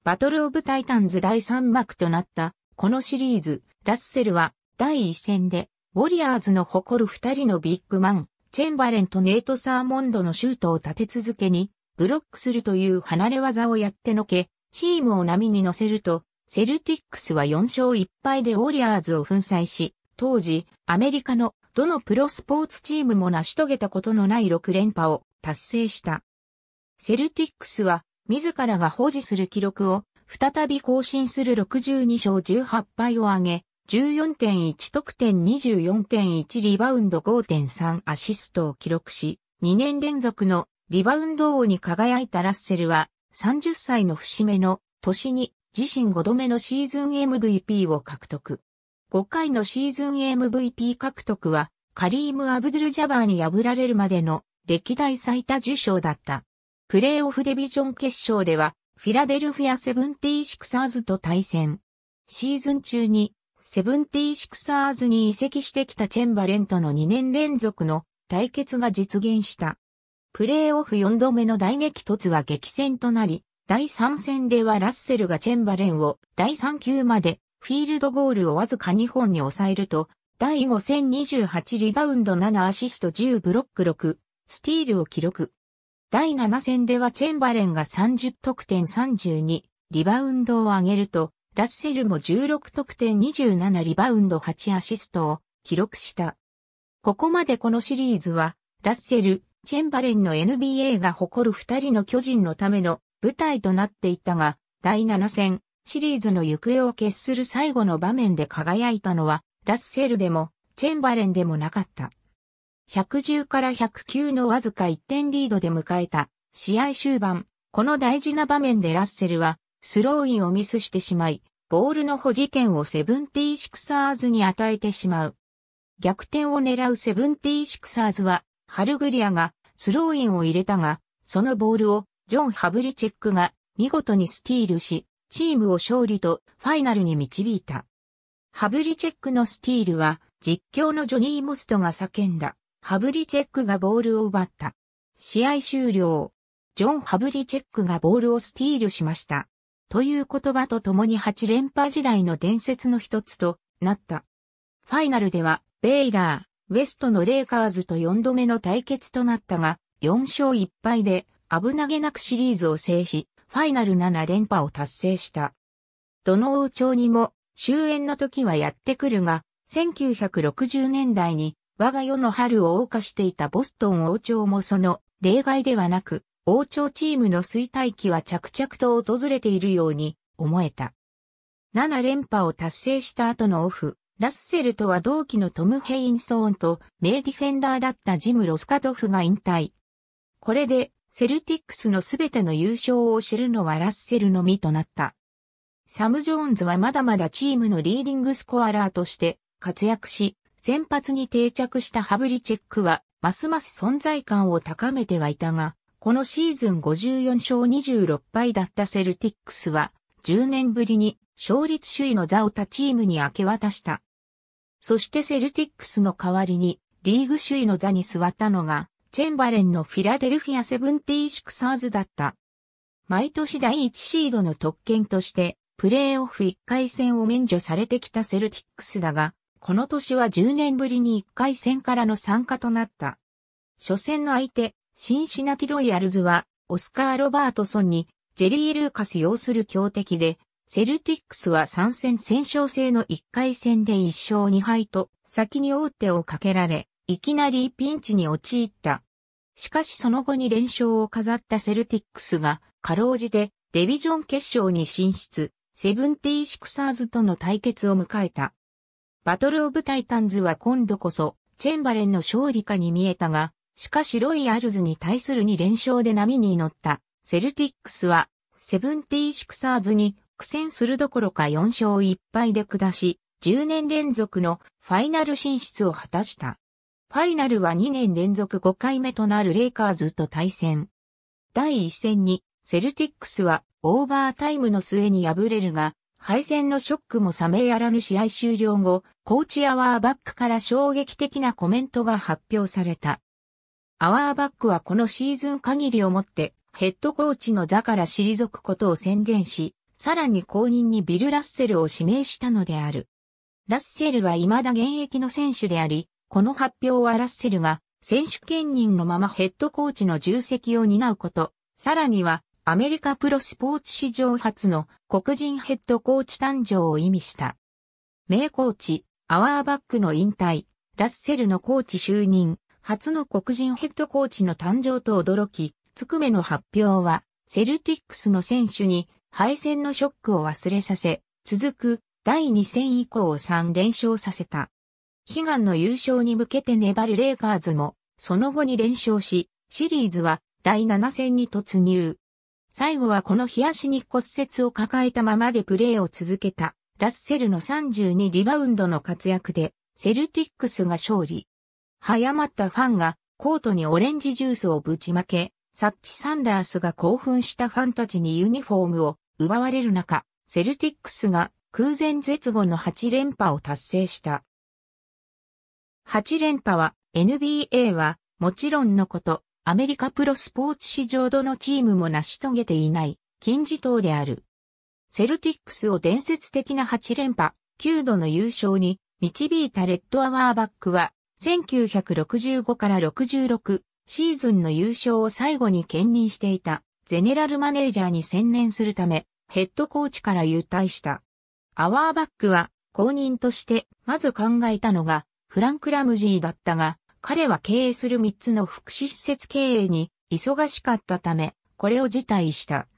バトルオブタイタンズ第3幕となった、このシリーズ、ラッセルは、第1戦で、ウォリアーズの誇る2人のビッグマン、チェンバレンとネイト・サーモンドのシュートを立て続けに、ブロックするという離れ技をやってのけ、チームを波に乗せると、セルティックスは4勝1敗でウォリアーズを粉砕し、当時、アメリカのどのプロスポーツチームも成し遂げたことのない6連覇を達成した。セルティックスは、自らが保持する記録を再び更新する62勝18敗を挙げ、14.1得点24.1リバウンド5.3アシストを記録し、2年連続のリバウンド王に輝いたラッセルは30歳の節目の年に自身5度目のシーズン MVP を獲得。5回のシーズン MVP 獲得はカリーム・アブドゥル・ジャバーに破られるまでの歴代最多受賞だった。プレイオフデビジョン決勝ではフィラデルフィア・セブンティー・シクサーズと対戦。シーズン中にセブンティー・シクサーズに移籍してきたチェンバレンとの2年連続の対決が実現した。プレーオフ4度目の大激突は激戦となり、第3戦ではラッセルがチェンバレンを第3球までフィールドゴールをわずか2本に抑えると、第5戦28リバウンド7アシスト10ブロック6、スティールを記録。第7戦ではチェンバレンが30得点32リバウンドを上げると、ラッセルも16得点27リバウンド8アシストを記録した。ここまでこのシリーズは、ラッセル、チェンバレンの NBA が誇る二人の巨人のための舞台となっていたが、第7戦、シリーズの行方を決する最後の場面で輝いたのは、ラッセルでも、チェンバレンでもなかった。110から109のわずか1点リードで迎えた、試合終盤、この大事な場面でラッセルは、スローインをミスしてしまい、ボールの保持権をセブンティーシクサーズに与えてしまう。逆転を狙うセブンティーシクサーズは、ハルグリアがスローインを入れたが、そのボールをジョン・ハブリチェックが見事にスティールし、チームを勝利とファイナルに導いた。ハブリチェックのスティールは実況のジョニー・モストが叫んだ。ハブリチェックがボールを奪った。試合終了。ジョン・ハブリチェックがボールをスティールしました。という言葉と共に8連覇時代の伝説の一つとなった。ファイナルでは、ベイラー、ウェストのレイカーズと4度目の対決となったが、4勝1敗で危なげなくシリーズを制し、ファイナル7連覇を達成した。どの王朝にも終焉の時はやってくるが、1960年代に我が世の春を謳歌していたボストン王朝もその例外ではなく、王朝チームの衰退期は着々と訪れているように思えた。7連覇を達成した後のオフ、ラッセルとは同期のトム・ヘインソーンと名ディフェンダーだったジム・ロスカトフが引退。これでセルティックスのすべての優勝を知るのはラッセルのみとなった。サム・ジョーンズはまだまだチームのリーディングスコアラーとして活躍し、先発に定着したハブリチェックは、ますます存在感を高めてはいたが、このシーズン54勝26敗だったセルティックスは、10年ぶりに勝率首位の座を他チームに明け渡した。そしてセルティックスの代わりにリーグ首位の座に座ったのが、チェンバレンのフィラデルフィアセブンティーシクサーズだった。毎年第1シードの特権として、プレーオフ1回戦を免除されてきたセルティックスだが、この年は10年ぶりに1回戦からの参加となった。初戦の相手、シンシナティロイヤルズは、オスカー・ロバートソンに、ジェリー・ルーカス擁する強敵で、セルティックスは3戦戦勝制の1回戦で1勝2敗と先に大手をかけられ、いきなりピンチに陥った。しかしその後に連勝を飾ったセルティックスが、かろうじてデビジョン決勝に進出、セブンティーシクサーズとの対決を迎えた。バトルオブタイタンズは今度こそ、チェンバレンの勝利かに見えたが、しかしロイヤルズに対する2連勝で波に乗った、セルティックスは、セブンティーシクサーズに苦戦するどころか4勝1敗で下し、10年連続のファイナル進出を果たした。ファイナルは2年連続5回目となるレイカーズと対戦。第1戦にセルティックスはオーバータイムの末に敗れるが、敗戦のショックも冷めやらぬ試合終了後、コーチアワーバックから衝撃的なコメントが発表された。アワーバックはこのシーズン限りをもってヘッドコーチの座から退くことを宣言し、さらに後任にビル・ラッセルを指名したのである。ラッセルは未だ現役の選手であり、この発表はラッセルが選手兼任のままヘッドコーチの重責を担うこと、さらにはアメリカプロスポーツ史上初の黒人ヘッドコーチ誕生を意味した。名コーチ、アワーバックの引退、ラッセルのコーチ就任、初の黒人ヘッドコーチの誕生と驚き、つくめの発表は、セルティックスの選手に敗戦のショックを忘れさせ、続く第2戦以降を3連勝させた。悲願の優勝に向けて粘るレイカーズも、その後に連勝し、シリーズは第7戦に突入。最後はこの日足に骨折を抱えたままでプレーを続けた、ラッセルの32リバウンドの活躍で、セルティックスが勝利。早まったファンがコートにオレンジジュースをぶちまけ、サッチ・サンダースが興奮したファンたちにユニフォームを奪われる中、セルティックスが空前絶後の8連覇を達成した。8連覇は NBA はもちろんのこと、アメリカプロスポーツ史上どのチームも成し遂げていない金字塔である。セルティックスを伝説的な8連覇、9度の優勝に導いたレッドアワーバックは1965から66シーズンの優勝を最後に兼任していたゼネラルマネージャーに専念するためヘッドコーチから優退した。アワーバックは公認としてまず考えたのがフランク・ラムジーだったが彼は経営する3つの福祉施設経営に忙しかったためこれを辞退した。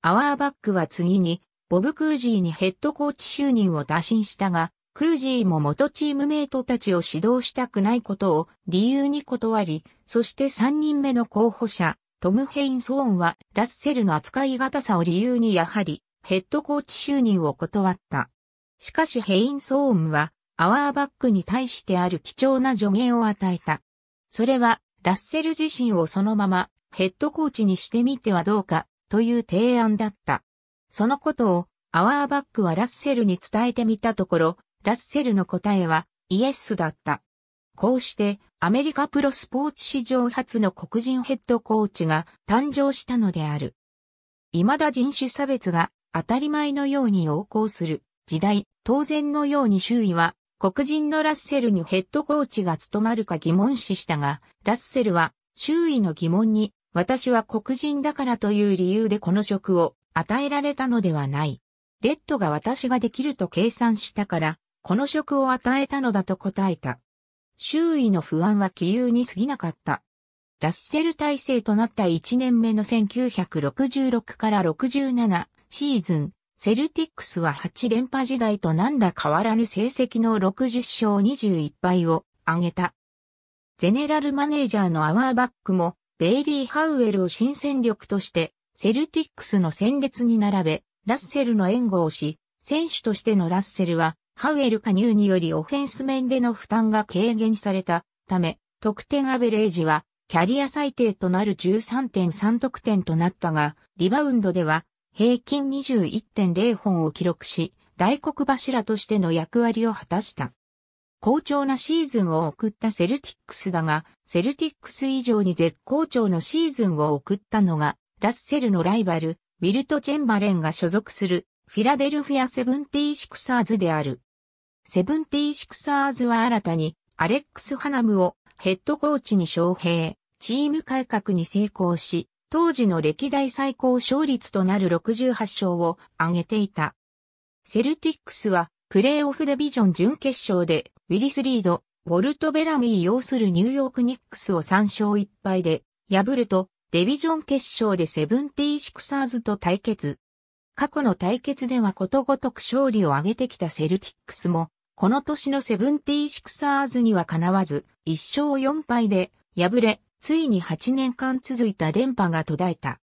アワーバックは次にボブ・クージーにヘッドコーチ就任を打診したがクージーも元チームメイトたちを指導したくないことを理由に断り、そして3人目の候補者、トム・ヘインソーンはラッセルの扱い難さを理由にやはりヘッドコーチ就任を断った。しかしヘインソーンはアワーバックに対してある貴重な助言を与えた。それはラッセル自身をそのままヘッドコーチにしてみてはどうかという提案だった。そのことをアワーバックはラッセルに伝えてみたところ、ラッセルの答えはイエスだった。こうしてアメリカプロスポーツ史上初の黒人ヘッドコーチが誕生したのである。未だ人種差別が当たり前のように横行する時代、当然のように周囲は黒人のラッセルにヘッドコーチが務まるか疑問視したが、ラッセルは周囲の疑問に私は黒人だからという理由でこの職を与えられたのではない。レッドが私ができると計算したからこの職を与えたのだと答えた。周囲の不安は気憂に過ぎなかった。ラッセル体制となった1年目の1966から67シーズン、セルティックスは8連覇時代と何ら変わらぬ成績の60勝21敗を挙げた。ゼネラルマネージャーのアワーバックも、ベイリー・ハウエルを新戦力として、セルティックスの戦列に並べ、ラッセルの援護をし、選手としてのラッセルは、ハウエル加入によりオフェンス面での負担が軽減されたため、得点アベレージはキャリア最低となる13.3得点となったが、リバウンドでは平均21.0本を記録し、大黒柱としての役割を果たした。好調なシーズンを送ったセルティックスだが、セルティックス以上に絶好調のシーズンを送ったのが、ラッセルのライバル、ウィルト・チェンバレンが所属するフィラデルフィア・セブンティー・シクサーズである。セブンティーシクサーズは新たにアレックス・ハナムをヘッドコーチに招聘、チーム改革に成功し、当時の歴代最高勝率となる68勝を挙げていた。セルティックスはプレーオフデビジョン準決勝でウィリス・リード、ウォルト・ベラミー擁するニューヨーク・ニックスを3勝1敗で破るとデビジョン決勝でセブンティーシクサーズと対決。過去の対決ではことごとく勝利を挙げてきたセルティックスも、この年のセブンティーシクサーズにはかなわず、1勝4敗で敗れ、ついに8年間続いた連覇が途絶えた。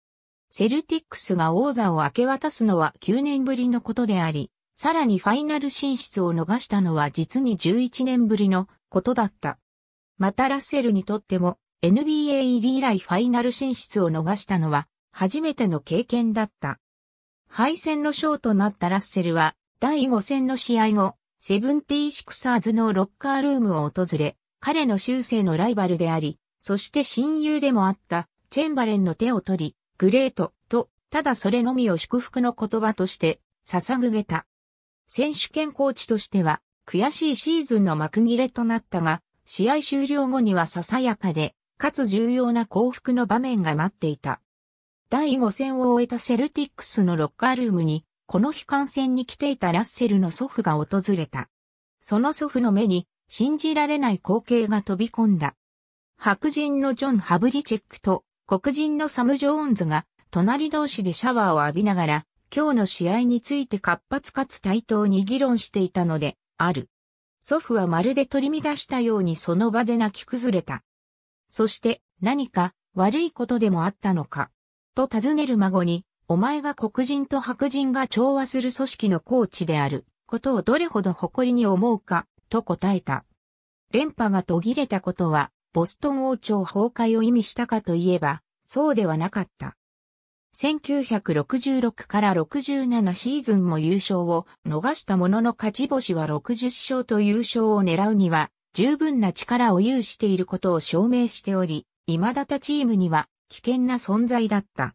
セルティックスが王座を明け渡すのは9年ぶりのことであり、さらにファイナル進出を逃したのは実に11年ぶりのことだった。またラッセルにとっても NBA 入り以来ファイナル進出を逃したのは初めての経験だった。敗戦の章となったラッセルは、第5戦の試合後、セブンティーシクサーズのロッカールームを訪れ、彼の終生のライバルであり、そして親友でもあったチェンバレンの手を取り、グレートと、ただそれのみを祝福の言葉として捧げた。選手権コーチとしては、悔しいシーズンの幕切れとなったが、試合終了後にはささやかで、かつ重要な幸福の場面が待っていた。第5戦を終えたセルティックスのロッカールームに、この日観戦に来ていたラッセルの祖父が訪れた。その祖父の目に、信じられない光景が飛び込んだ。白人のジョン・ハブリチェックと黒人のサム・ジョーンズが隣同士でシャワーを浴びながら今日の試合について活発かつ対等に議論していたのである。祖父はまるで取り乱したようにその場で泣き崩れた。そして何か悪いことでもあったのか。と尋ねる孫に、お前が黒人と白人が調和する組織のコーチである、ことをどれほど誇りに思うか、と答えた。連覇が途切れたことは、ボストン王朝崩壊を意味したかといえば、そうではなかった。1966から67シーズンも優勝を逃したものの勝ち星は60勝と優勝を狙うには十分な力を有していることを証明しており、未だたチームには危険な存在だった。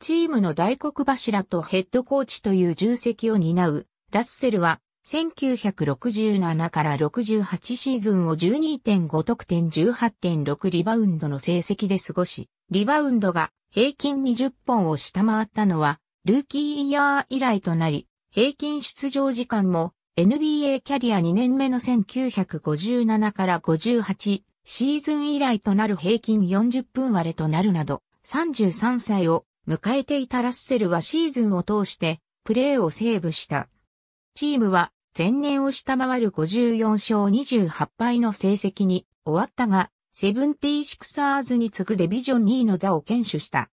チームの大黒柱とヘッドコーチという重責を担うラッセルは1967から68シーズンを12.5得点18.6リバウンドの成績で過ごし、リバウンドが平均20本を下回ったのはルーキーイヤー以来となり、平均出場時間も NBA キャリア2年目の1957から58シーズン以来となる平均40分割れとなるなど、33歳を迎えていたラッセルはシーズンを通してプレーをセーブした。チームは前年を下回る54勝28敗の成績に終わったが、セブンティーシクサーズに次ぐデビジョン2位の座を堅守した。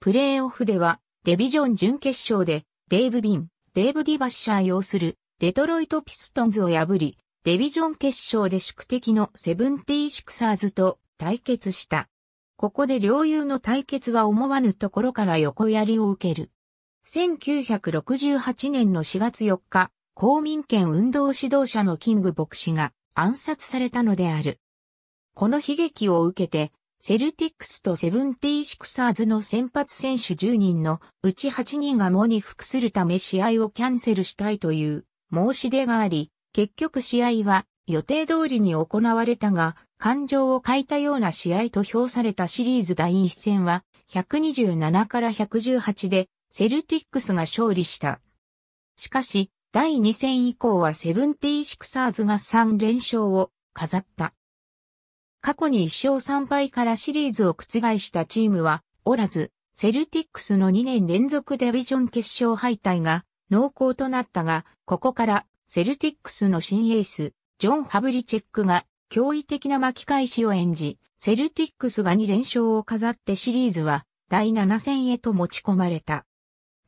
プレーオフではデビジョン準決勝でデーブ・ビン、デーブ・ディバッシャー擁するデトロイト・ピストンズを破り、デビジョン決勝で宿敵のセブンティーシクサーズと対決した。ここで両友の対決は思わぬところから横槍を受ける。1968年の4月4日、公民権運動指導者のキング牧師が暗殺されたのである。この悲劇を受けて、セルティックスとセブンティーシクサーズの先発選手10人のうち8人が喪に服するため試合をキャンセルしたいという申し出があり、結局試合は予定通りに行われたが、感情を変えたような試合と評されたシリーズ第1戦は、127から118でセルティックスが勝利した。しかし、第2戦以降はセブンティーシクサーズが3連勝を飾った。過去に1勝3敗からシリーズを覆したチームはおらず、セルティックスの2年連続デビジョン決勝敗退が濃厚となったが、ここからセルティックスの新エース、ジョン・ハブリチェックが驚異的な巻き返しを演じ、セルティックスが2連勝を飾ってシリーズは第7戦へと持ち込まれた。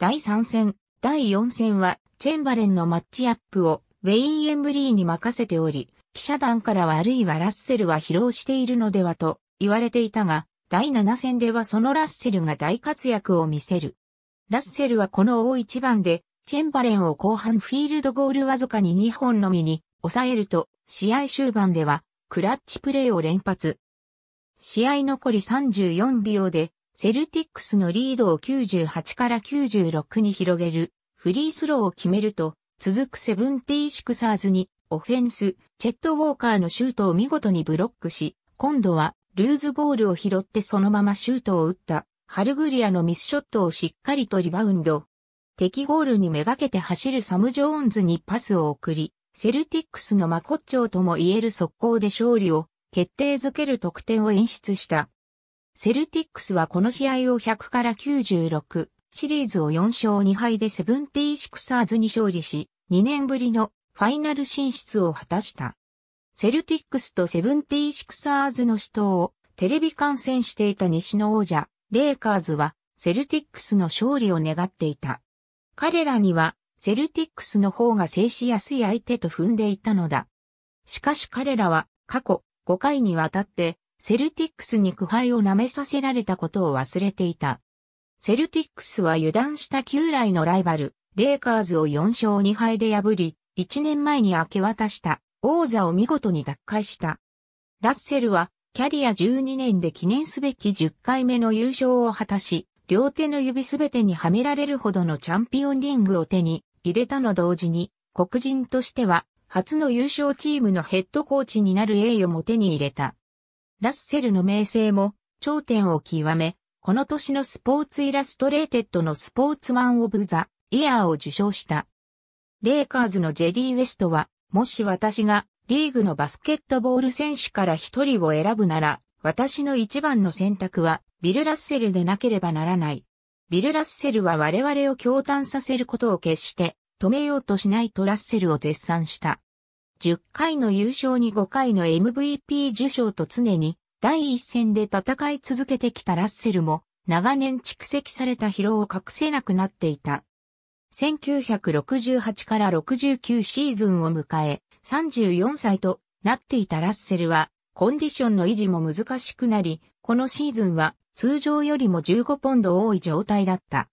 第3戦、第4戦はチェンバレンのマッチアップをウェイン・エンブリーに任せており、記者団からはあるいはラッセルは疲労しているのではと言われていたが、第7戦ではそのラッセルが大活躍を見せる。ラッセルはこの大一番でチェンバレンを後半フィールドゴールわずかに2本のみに抑えると、試合終盤ではクラッチプレーを連発。試合残り34秒で、セルティックスのリードを98から96に広げる、フリースローを決めると、続くセブンティーシクサーズに、オフェンス、チェットウォーカーのシュートを見事にブロックし、今度は、ルーズボールを拾ってそのままシュートを打った、ハルグリアのミスショットをしっかりとリバウンド、敵ゴールにめがけて走るサム・ジョーンズにパスを送り、セルティックスの真骨頂とも言える速攻で勝利を決定づける得点を演出した。セルティックスはこの試合を100から96、シリーズを4勝2敗でセブンティーシクサーズに勝利し、2年ぶりのファイナル進出を果たした。セルティックスとセブンティーシクサーズの死闘をテレビ観戦していた西の王者、レイカーズは、セルティックスの勝利を願っていた。彼らにはセルティックスの方が制しやすい相手と踏んでいたのだ。しかし彼らは過去5回にわたってセルティックスに苦杯を舐めさせられたことを忘れていた。セルティックスは油断した旧来のライバル、レイカーズを4勝2敗で破り、1年前に明け渡した王座を見事に奪回した。ラッセルはキャリア12年で記念すべき10回目の優勝を果たし、両手の指すべてにはめられるほどのチャンピオンリングを手に入れたの同時に、黒人としては、初の優勝チームのヘッドコーチになる栄誉も手に入れた。ラッセルの名声も頂点を極め、この年のスポーツイラストレーテッドのスポーツマンオブザイヤーを受賞した。レイカーズのジェリー・ウェストは、もし私がリーグのバスケットボール選手から一人を選ぶなら、私の一番の選択はビル・ラッセルでなければならない。ビル・ラッセルは我々を驚嘆させることを決して止めようとしないとラッセルを絶賛した。10回の優勝に5回の MVP 受賞と常に第一戦で戦い続けてきたラッセルも長年蓄積された疲労を隠せなくなっていた。1968から69シーズンを迎え34歳となっていたラッセルはコンディションの維持も難しくなり、このシーズンは通常よりも15ポンド多い状態だった。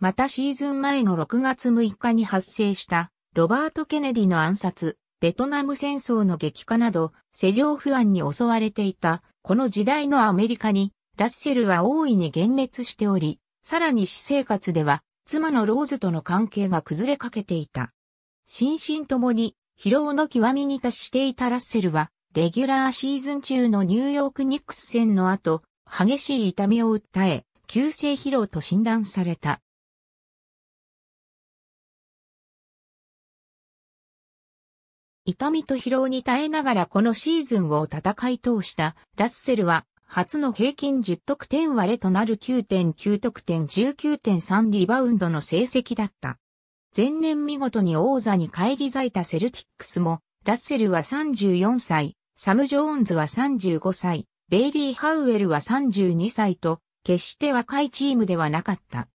またシーズン前の6月6日に発生したロバート・ケネディの暗殺、ベトナム戦争の激化など、世情不安に襲われていた、この時代のアメリカに、ラッセルは大いに幻滅しており、さらに私生活では、妻のローズとの関係が崩れかけていた。心身ともに、疲労の極みに達していたラッセルは、レギュラーシーズン中のニューヨークニックス戦の後、激しい痛みを訴え、急性疲労と診断された。痛みと疲労に耐えながらこのシーズンを戦い通したラッセルは初の平均10得点割れとなる9.9得点19.3リバウンドの成績だった。前年見事に王座に返り咲いたセルティックスも、ラッセルは34歳、サム・ジョーンズは35歳、ベイリー・ハウエルは32歳と、決して若いチームではなかった。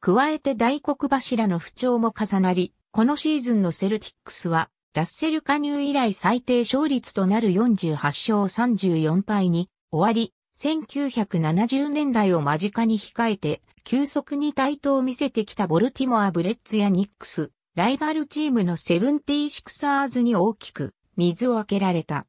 加えて大黒柱の不調も重なり、このシーズンのセルティックスは、ラッセル加入以来最低勝率となる48勝34敗に終わり、1970年代を間近に控えて、急速に台頭を見せてきたボルティモア・ブレッツやニックス、ライバルチームのセブンティーシクサーズに大きく水をあけられた。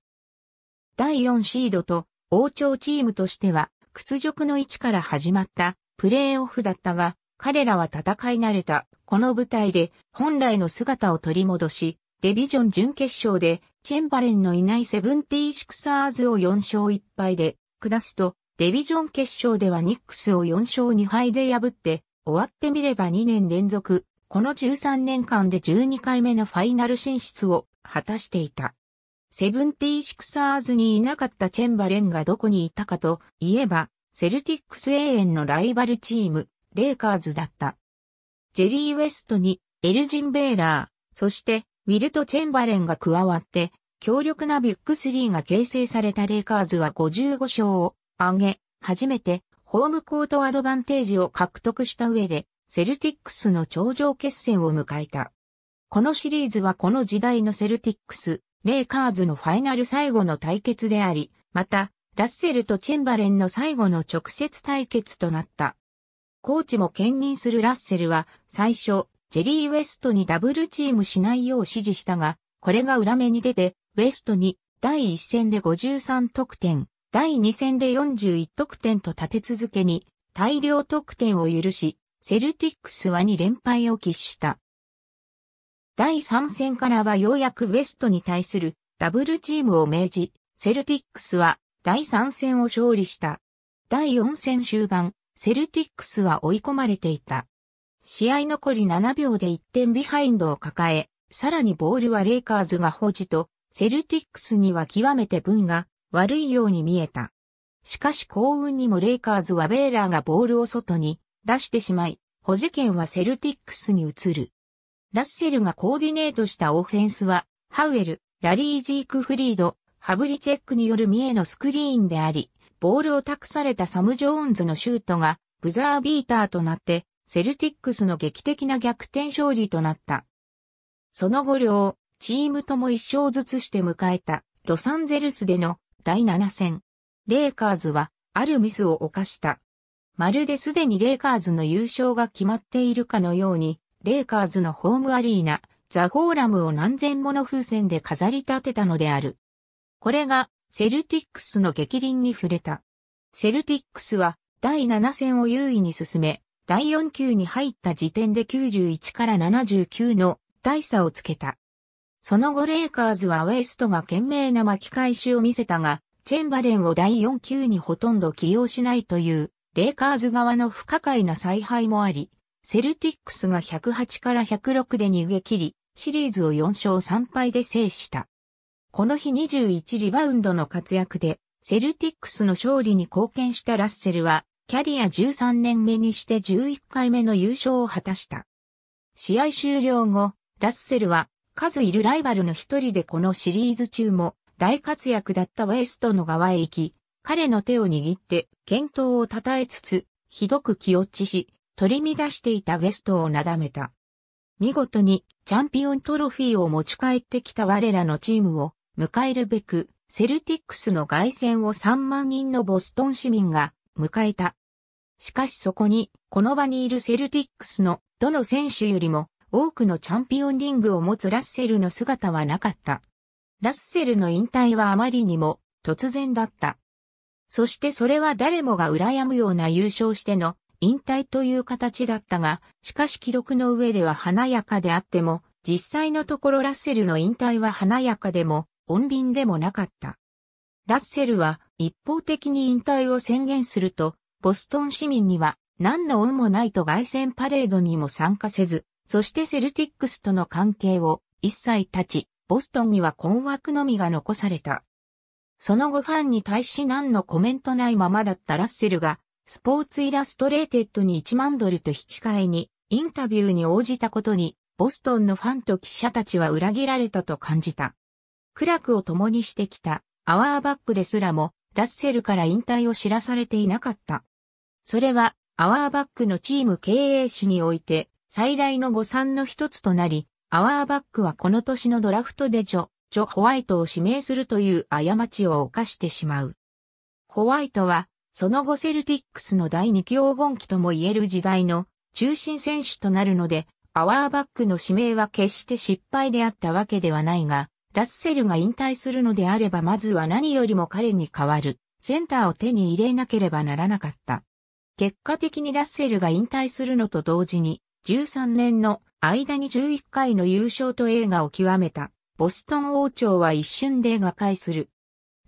第4シードと王朝チームとしては屈辱の位置から始まったプレーオフだったが、彼らは戦い慣れたこの舞台で本来の姿を取り戻し、デビジョン準決勝でチェンバレンのいないセブンティーシクサーズを4勝1敗で下すと、デビジョン決勝ではニックスを4勝2敗で破って、終わってみれば2年連続、この13年間で12回目のファイナル進出を果たしていた。セブンティーシクサーズにいなかったチェンバレンがどこにいたかといえば、セルティックス永遠のライバルチーム、レイカーズだった。ジェリー・ウェストにエルジン・ベーラー、そしてウィルト・チェンバレンが加わって、強力なビッグーが形成されたレイカーズは55勝を挙げ、初めてホームコートアドバンテージを獲得した上で、セルティックスの頂上決戦を迎えた。このシリーズはこの時代のセルティックス、レイカーズのファイナル最後の対決であり、また、ラッセルとチェンバレンの最後の直接対決となった。コーチも兼任するラッセルは、最初、ジェリー・ウェストにダブルチームしないよう指示したが、これが裏目に出て、ウェストに第1戦で53得点、第2戦で41得点と立て続けに大量得点を許し、セルティックスは2連敗を喫した。第3戦からはようやくウェストに対するダブルチームを命じ、セルティックスは第3戦を勝利した。第4戦終盤、セルティックスは追い込まれていた。試合残り7秒で1点ビハインドを抱え、さらにボールはレイカーズが保持と、セルティックスには極めて分が悪いように見えた。しかし幸運にもレイカーズはベーラーがボールを外に出してしまい、保持権はセルティックスに移る。ラッセルがコーディネートしたオフェンスは、ハウエル、ラリー・ジークフリード、ハブリチェックによる三重のスクリーンであり、ボールを託されたサム・ジョーンズのシュートが、ブザービーターとなって、セルティックスの劇的な逆転勝利となった。その後両、チームとも一勝ずつして迎えた、ロサンゼルスでの第7戦。レイカーズは、あるミスを犯した。まるですでにレイカーズの優勝が決まっているかのように、レイカーズのホームアリーナ、ザ・フォーラムを何千もの風船で飾り立てたのである。これが、セルティックスの激輪に触れた。セルティックスは、第7戦を優位に進め、第4球に入った時点で91から79の大差をつけた。その後レイカーズはウェストが懸命な巻き返しを見せたが、チェンバレンを第4球にほとんど起用しないという、レイカーズ側の不可解な采配もあり、セルティックスが108から106で逃げ切り、シリーズを4勝3敗で制した。この日21リバウンドの活躍で、セルティックスの勝利に貢献したラッセルは、キャリア13年目にして11回目の優勝を果たした。試合終了後、ラッセルは、数いるライバルの一人でこのシリーズ中も、大活躍だったウェストの側へ行き、彼の手を握って、健闘を称えつつ、ひどく気落ちし、取り乱していたウェストをなだめた。見事にチャンピオントロフィーを持ち帰ってきた我らのチームを迎えるべく、セルティックスの外戦を3万人のボストン市民が迎えた。しかしそこに、この場にいるセルティックスのどの選手よりも多くのチャンピオンリングを持つラッセルの姿はなかった。ラッセルの引退はあまりにも突然だった。そしてそれは誰もが羨むような優勝しての引退という形だったが、しかし記録の上では華やかであっても、実際のところラッセルの引退は華やかでも、穏便でもなかった。ラッセルは一方的に引退を宣言すると、ボストン市民には何の恩もないと凱旋パレードにも参加せず、そしてセルティックスとの関係を一切断ち、ボストンには困惑のみが残された。その後ファンに対し何のコメントないままだったラッセルがスポーツイラストレーテッドに1万ドルと引き換えに、インタビューに応じたことに、ボストンのファンと記者たちは裏切られたと感じた。苦楽を共にしてきた、アワーバックですらも、ラッセルから引退を知らされていなかった。それは、アワーバックのチーム経営史において、最大の誤算の一つとなり、アワーバックはこの年のドラフトでジョ、ジョ・ホワイトを指名するという過ちを犯してしまう。ホワイトはその後セルティックスの第2期黄金期とも言える時代の中心選手となるので、アワーバックの指名は決して失敗であったわけではないが、ラッセルが引退するのであればまずは何よりも彼に代わるセンターを手に入れなければならなかった。結果的にラッセルが引退するのと同時に、13年の間に11回の優勝と映画を極めた、ボストン王朝は一瞬で瓦解する。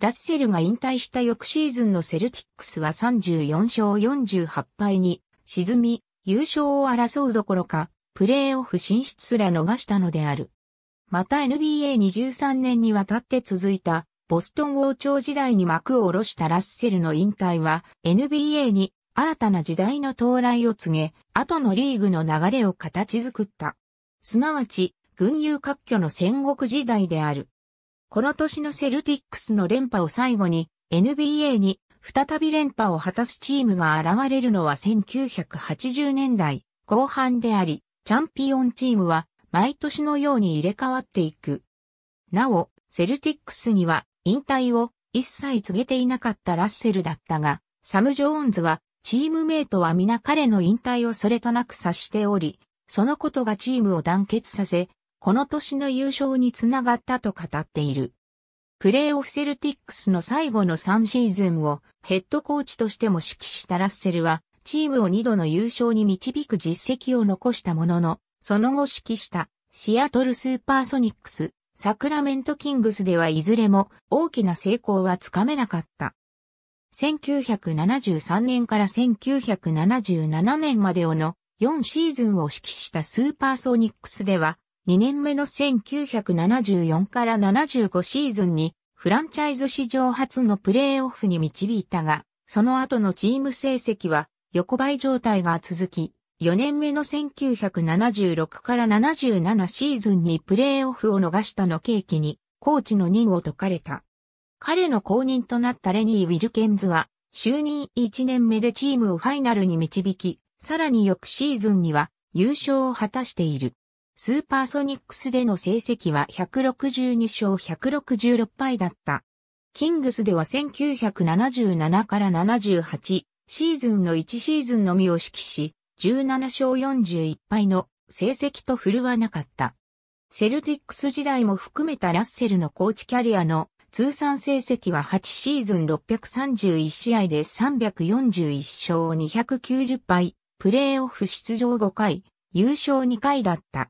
ラッセルが引退した翌シーズンのセルティックスは34勝48敗に沈み、優勝を争うどころか、プレーオフ進出すら逃したのである。また NBA23 年にわたって続いた、ボストン王朝時代に幕を下ろしたラッセルの引退は、NBA に新たな時代の到来を告げ、後のリーグの流れを形作った。すなわち、群雄割拠の戦国時代である。この年のセルティックスの連覇を最後に NBA に再び連覇を果たすチームが現れるのは1980年代後半であり、チャンピオンチームは毎年のように入れ替わっていく。なお、セルティックスには引退を一切告げていなかったラッセルだったが、サム・ジョーンズはチームメイトは皆彼の引退をそれとなく察しており、そのことがチームを団結させ、この年の優勝につながったと語っている。プレイオフセルティックスの最後の3シーズンをヘッドコーチとしても指揮したラッセルは、チームを2度の優勝に導く実績を残したものの、その後指揮したシアトルスーパーソニックス、サクラメントキングスではいずれも大きな成功はつかめなかった。1973年から1977年までをの4シーズンを指揮したスーパーソニックスでは2年目の1974から75シーズンにフランチャイズ史上初のプレーオフに導いたが、その後のチーム成績は横ばい状態が続き、4年目の1976から77シーズンにプレーオフを逃したの契機に、コーチの任を解かれた。彼の後任となったレニー・ウィルケンズは、就任1年目でチームをファイナルに導き、さらに翌シーズンには優勝を果たしている。スーパーソニックスでの成績は162勝166敗だった。キングスでは1977から78シーズンの1シーズンのみを指揮し、17勝41敗の成績と振るわなかった。セルティックス時代も含めたラッセルのコーチキャリアの通算成績は8シーズン631試合で341勝290敗、プレーオフ出場5回、優勝2回だった。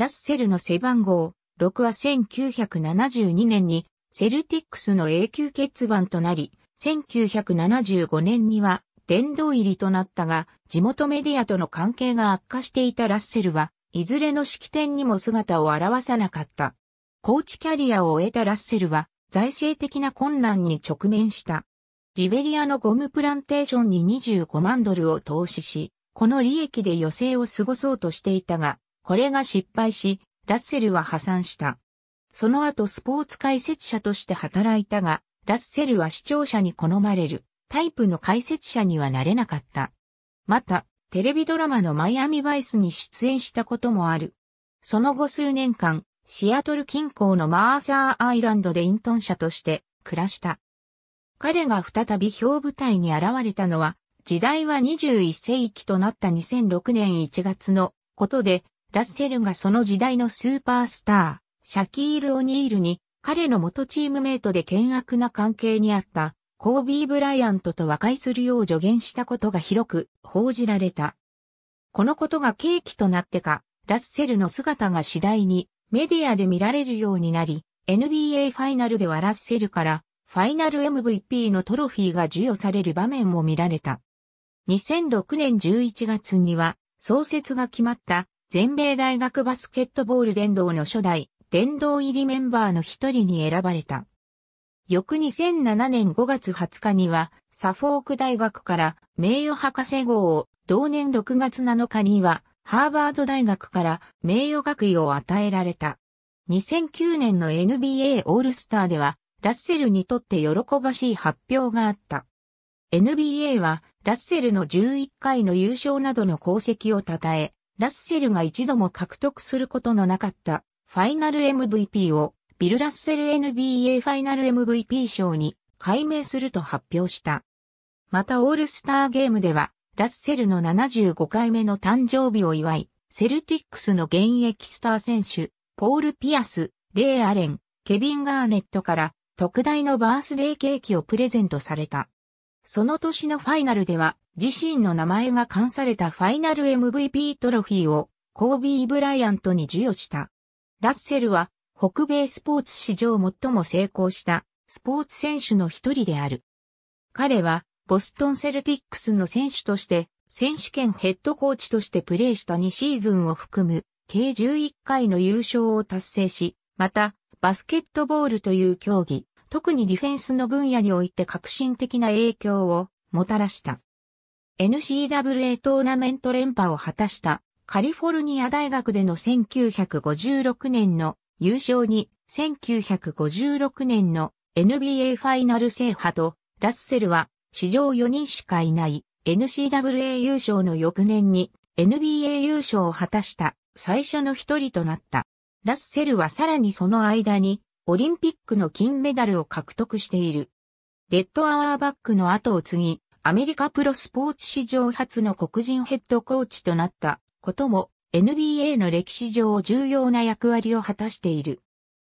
ラッセルの背番号6は1972年にセルティックスの永久欠番となり、1975年には殿堂入りとなったが、地元メディアとの関係が悪化していたラッセルは、いずれの式典にも姿を現さなかった。コーチキャリアを終えたラッセルは、財政的な困難に直面した。リベリアのゴムプランテーションに25万ドルを投資し、この利益で余生を過ごそうとしていたが、これが失敗し、ラッセルは破産した。その後スポーツ解説者として働いたが、ラッセルは視聴者に好まれるタイプの解説者にはなれなかった。また、テレビドラマのマイアミバイスに出演したこともある。その後数年間、シアトル近郊のマーサーアイランドで隠遁者として暮らした。彼が再び表舞台に現れたのは、時代は21世紀となった2006年1月のことで、ラッセルがその時代のスーパースター、シャキール・オニールに、彼の元チームメイトで険悪な関係にあった、コービー・ブライアントと和解するよう助言したことが広く報じられた。このことが契機となってか、ラッセルの姿が次第にメディアで見られるようになり、NBA ファイナルではラッセルからファイナル MVP のトロフィーが授与される場面も見られた。2006年11月には創設が決まった全米大学バスケットボール殿堂の初代、殿堂入りメンバーの一人に選ばれた。翌2007年5月20日には、サフォーク大学から名誉博士号を、同年6月7日には、ハーバード大学から名誉学位を与えられた。2009年の NBA オールスターでは、ラッセルにとって喜ばしい発表があった。NBA は、ラッセルの11回の優勝などの功績を称え、ラッセルが一度も獲得することのなかったファイナル MVP をビル・ラッセル NBA ファイナル MVP 賞に改名すると発表した。またオールスターゲームではラッセルの75回目の誕生日を祝い、セルティックスの現役スター選手、ポール・ピアス、レイ・アレン、ケビン・ガーネットから特大のバースデーケーキをプレゼントされた。その年のファイナルでは自身の名前が冠されたファイナル MVP トロフィーをコービー・ブライアントに授与した。ラッセルは北米スポーツ史上最も成功したスポーツ選手の一人である。彼はボストンセルティックスの選手として選手権ヘッドコーチとしてプレーした2シーズンを含む計11回の優勝を達成し、またバスケットボールという競技、特にディフェンスの分野において革新的な影響をもたらした。NCAA トーナメント連覇を果たしたカリフォルニア大学での1956年の優勝に1956年の NBA ファイナル制覇とラッセルは史上4人しかいない n c w a 優勝の翌年に NBA 優勝を果たした最初の一人となった。ラッセルはさらにその間にオリンピックの金メダルを獲得している。レッドアワーバックの後を継ぎ、アメリカプロスポーツ史上初の黒人ヘッドコーチとなったことも NBA の歴史上重要な役割を果たしている。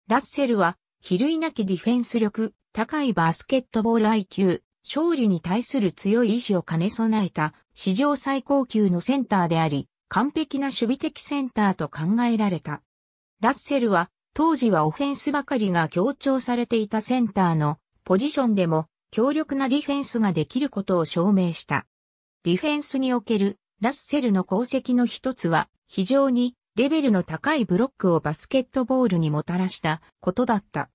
ラッセルは、比類なきディフェンス力、高いバスケットボール IQ、勝利に対する強い意志を兼ね備えた史上最高級のセンターであり、完璧な守備的センターと考えられた。ラッセルは、当時はオフェンスばかりが強調されていたセンターのポジションでも強力なディフェンスができることを証明した。ディフェンスにおけるラッセルの功績の一つは、非常にレベルの高いブロックをバスケットボールにもたらしたことだった。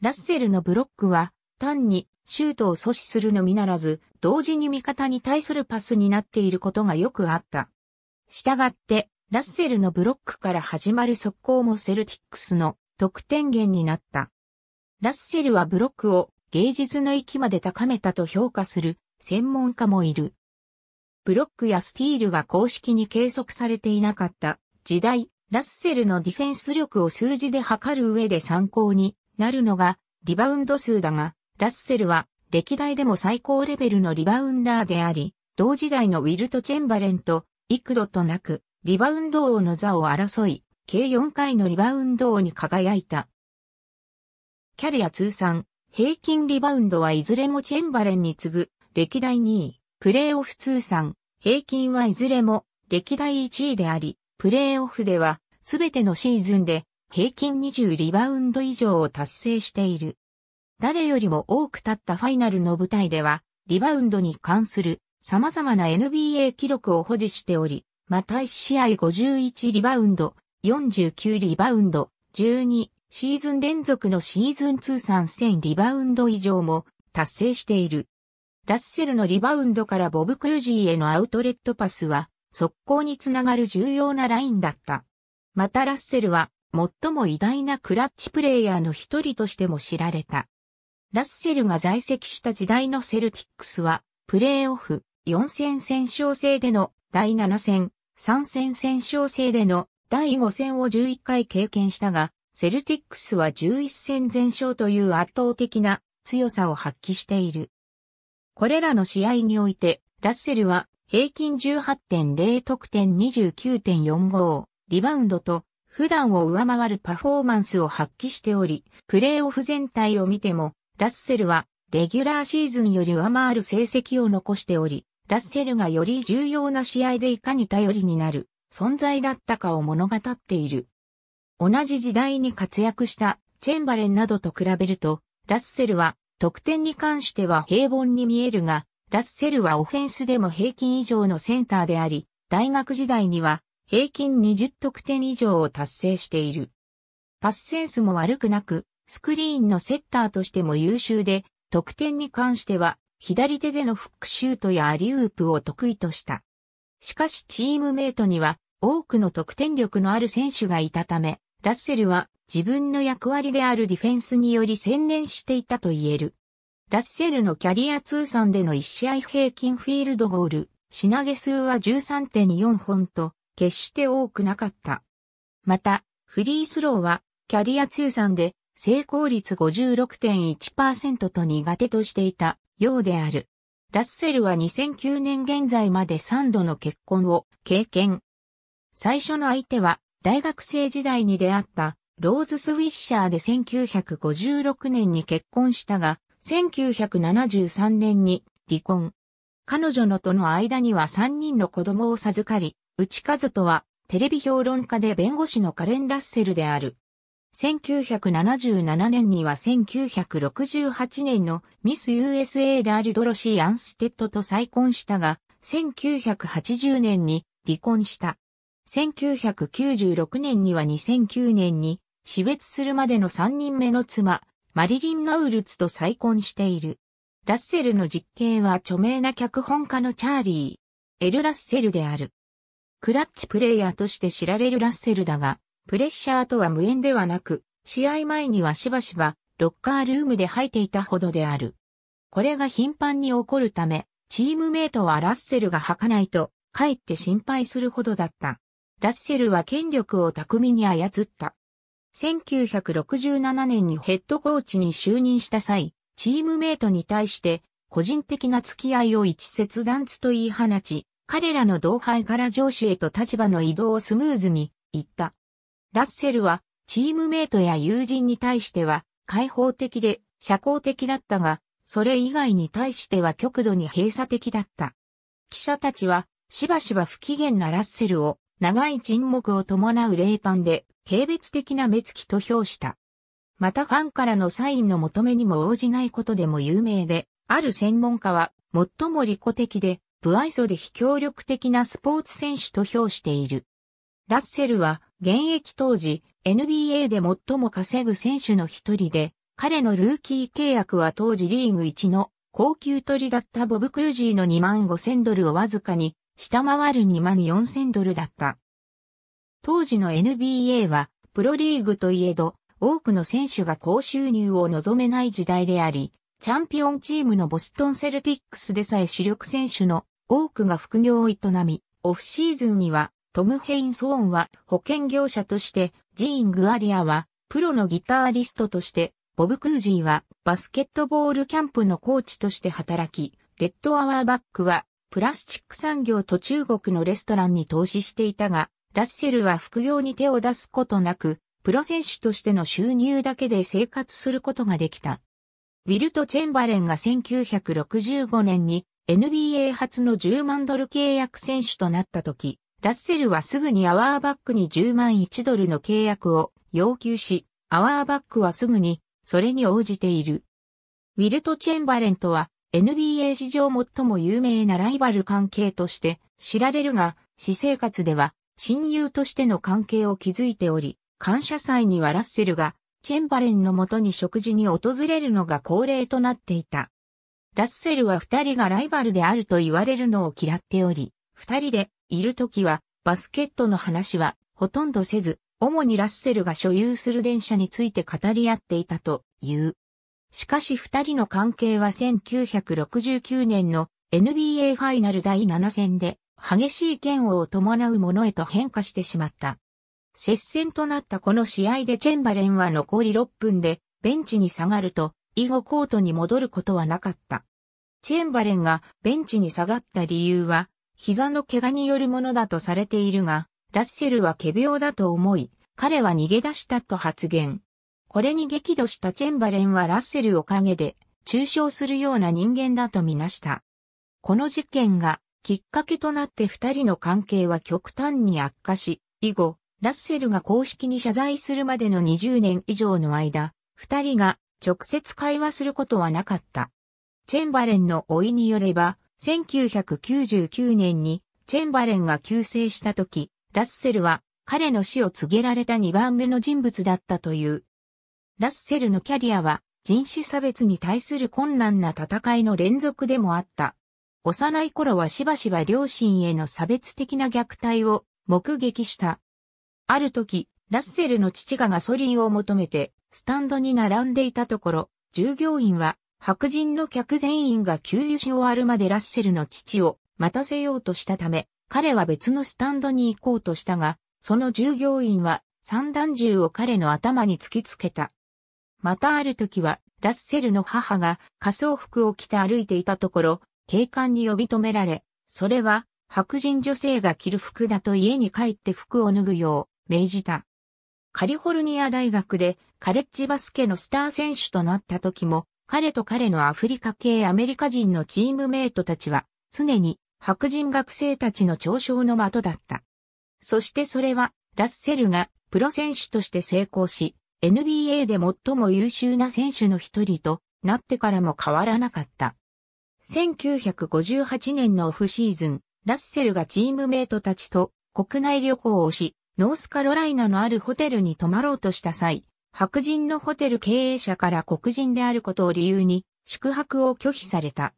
ラッセルのブロックは、単にシュートを阻止するのみならず、同時に味方に対するパスになっていることがよくあった。したがって、ラッセルのブロックから始まる速攻もセルティックスの得点源になった。ラッセルはブロックを芸術の域まで高めたと評価する専門家もいる。ブロックやスティールが公式に計測されていなかった時代、ラッセルのディフェンス力を数字で測る上で参考になるのがリバウンド数だが、ラッセルは歴代でも最高レベルのリバウンダーであり、同時代のウィルト・チェンバレンと幾度となくリバウンド王の座を争い、計4回のリバウンド王に輝いた。キャリア通算平均リバウンドはいずれもチェンバレンに次ぐ歴代2位、プレーオフ通算、平均はいずれも歴代1位であり、プレーオフではすべてのシーズンで平均20リバウンド以上を達成している。誰よりも多く立ったファイナルの舞台では、リバウンドに関する様々な NBA 記録を保持しており、また1試合51リバウンド、49リバウンド、12シーズン連続のシーズン通算1000リバウンド以上も達成している。ラッセルのリバウンドからボブ・クージーへのアウトレットパスは、速攻につながる重要なラインだった。またラッセルは、最も偉大なクラッチプレイヤーの一人としても知られた。ラッセルが在籍した時代のセルティックスは、プレーオフ、4戦戦勝制での第7戦、3戦戦勝制での第5戦を11回経験したが、セルティックスは11戦全勝という圧倒的な強さを発揮している。これらの試合において、ラッセルは平均18.0得点29.45リバウンドと普段を上回るパフォーマンスを発揮しており、プレーオフ全体を見ても、ラッセルはレギュラーシーズンより上回る成績を残しており、ラッセルがより重要な試合でいかに頼りになる存在だったかを物語っている。同じ時代に活躍したチェンバレンなどと比べると、ラッセルは得点に関しては平凡に見えるが、ラッセルはオフェンスでも平均以上のセンターであり、大学時代には平均20得点以上を達成している。パスセンスも悪くなく、スクリーンのセッターとしても優秀で、得点に関しては左手でのフックシュートやアリウープを得意とした。しかしチームメイトには多くの得点力のある選手がいたため、ラッセルは自分の役割であるディフェンスにより専念していたと言える。ラッセルのキャリア通算での1試合平均フィールドゴール、品げ数は13.4本と、決して多くなかった。また、フリースローは、キャリア通算で、成功率56.1%と苦手としていた、ようである。ラッセルは2009年現在まで3度の結婚を経験。最初の相手は、大学生時代に出会ったローズ・スウィッシャーで1956年に結婚したが、1973年に離婚。彼女のとの間には3人の子供を授かり、内和とはテレビ評論家で弁護士のカレン・ラッセルである。1977年には1968年のミス USA であるドロシー・アンステッドと再婚したが、1980年に離婚した。1996年には2009年に死別するまでの3人目の妻、マリリン・ナウルツと再婚している。ラッセルの実刑は著名な脚本家のチャーリー、エル・ラッセルである。クラッチプレイヤーとして知られるラッセルだが、プレッシャーとは無縁ではなく、試合前にはしばしばロッカールームで吐いていたほどである。これが頻繁に起こるため、チームメイトはラッセルが吐かないと、かえって心配するほどだった。ラッセルは権力を巧みに操った。1967年にヘッドコーチに就任した際、チームメイトに対して個人的な付き合いを一切断つと言い放ち、彼らの同輩から上司へと立場の移動をスムーズに言った。ラッセルはチームメイトや友人に対しては開放的で社交的だったが、それ以外に対しては極度に閉鎖的だった。記者たちはしばしば不機嫌なラッセルを長い沈黙を伴う冷淡で、軽蔑的な目つきと評した。またファンからのサインの求めにも応じないことでも有名で、ある専門家は、最も利己的で、不愛想で非協力的なスポーツ選手と評している。ラッセルは、現役当時、NBA で最も稼ぐ選手の一人で、彼のルーキー契約は当時リーグ1の高級取りだったボブ・クージーの2万5千ドルをわずかに下回る2万4000ドルだった。当時の NBA は、プロリーグといえど、多くの選手が高収入を望めない時代であり、チャンピオンチームのボストンセルティックスでさえ主力選手の多くが副業を営み、オフシーズンには、トム・ヘイン・ソーンは保険業者として、ジーン・グアリアは、プロのギターリストとして、ボブ・クージーは、バスケットボールキャンプのコーチとして働き、レッド・アワーバックは、プラスチック産業と中国のレストランに投資していたが、ラッセルは副業に手を出すことなく、プロ選手としての収入だけで生活することができた。ウィルト・チェンバレンが1965年に NBA 初の10万ドル契約選手となった時、ラッセルはすぐにアワーバックに10万1ドルの契約を要求し、アワーバックはすぐにそれに応じている。ウィルト・チェンバレンとは NBA 史上最も有名なライバル関係として知られるが、私生活では親友としての関係を築いており、感謝祭にはラッセルがチェンバレンのもとに食事に訪れるのが恒例となっていた。ラッセルは二人がライバルであると言われるのを嫌っており、二人でいる時はバスケットの話はほとんどせず、主にラッセルが所有する電車について語り合っていたという。しかし二人の関係は1969年の NBA ファイナル第7戦で激しい嫌悪を伴うものへと変化してしまった。接戦となったこの試合でチェンバレンは残り6分でベンチに下がると以後コートに戻ることはなかった。チェンバレンがベンチに下がった理由は膝の怪我によるものだとされているが、ラッセルは仮病だと思い、彼は逃げ出したと発言。これに激怒したチェンバレンはラッセルを陰で、中傷するような人間だとみなした。この事件がきっかけとなって二人の関係は極端に悪化し、以後、ラッセルが公式に謝罪するまでの20年以上の間、二人が直接会話することはなかった。チェンバレンの老いによれば、1999年にチェンバレンが救世した時、ラッセルは彼の死を告げられた二番目の人物だったという。ラッセルのキャリアは人種差別に対する困難な戦いの連続でもあった。幼い頃はしばしば両親への差別的な虐待を目撃した。ある時、ラッセルの父がガソリンを求めて、スタンドに並んでいたところ、従業員は白人の客全員が給油し終わるまでラッセルの父を待たせようとしたため、彼は別のスタンドに行こうとしたが、その従業員は散弾銃を彼の頭に突きつけた。またある時は、ラッセルの母が仮装服を着て歩いていたところ、警官に呼び止められ、それは白人女性が着る服だと家に帰って服を脱ぐよう命じた。カリフォルニア大学でカレッジバスケのスター選手となった時も、彼と彼のアフリカ系アメリカ人のチームメイトたちは、常に白人学生たちの嘲笑の的だった。そしてそれは、ラッセルがプロ選手として成功し、NBA で最も優秀な選手の一人となってからも変わらなかった。1958年のオフシーズン、ラッセルがチームメイトたちと国内旅行をし、ノースカロライナのあるホテルに泊まろうとした際、白人のホテル経営者から黒人であることを理由に宿泊を拒否された。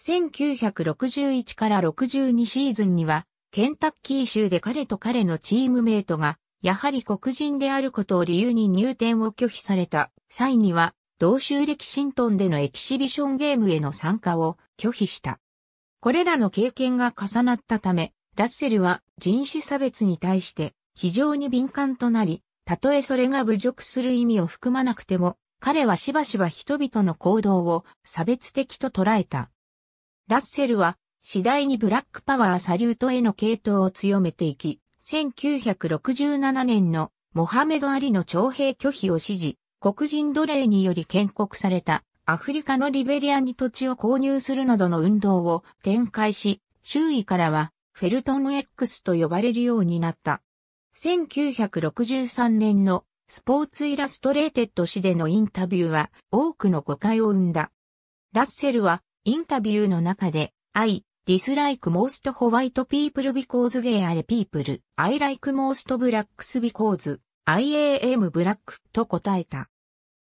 1961から62シーズンには、ケンタッキー州で彼と彼のチームメイトがやはり黒人であることを理由に入店を拒否された際には、同州歴シントンでのエキシビションゲームへの参加を拒否した。これらの経験が重なったため、ラッセルは人種差別に対して非常に敏感となり、たとえそれが侮辱する意味を含まなくても、彼はしばしば人々の行動を差別的と捉えた。ラッセルは次第にブラックパワーサリュートへの系統を強めていき、1967年のモハメド・アリの徴兵拒否を支持、黒人奴隷により建国されたアフリカのリベリアに土地を購入するなどの運動を展開し、周囲からはフェルトン X と呼ばれるようになった。1963年のスポーツイラストレーテッド誌でのインタビューは多くの誤解を生んだ。ラッセルはインタビューの中で愛、dislike most white people because they are people. I like most blacks because I am black と答えた。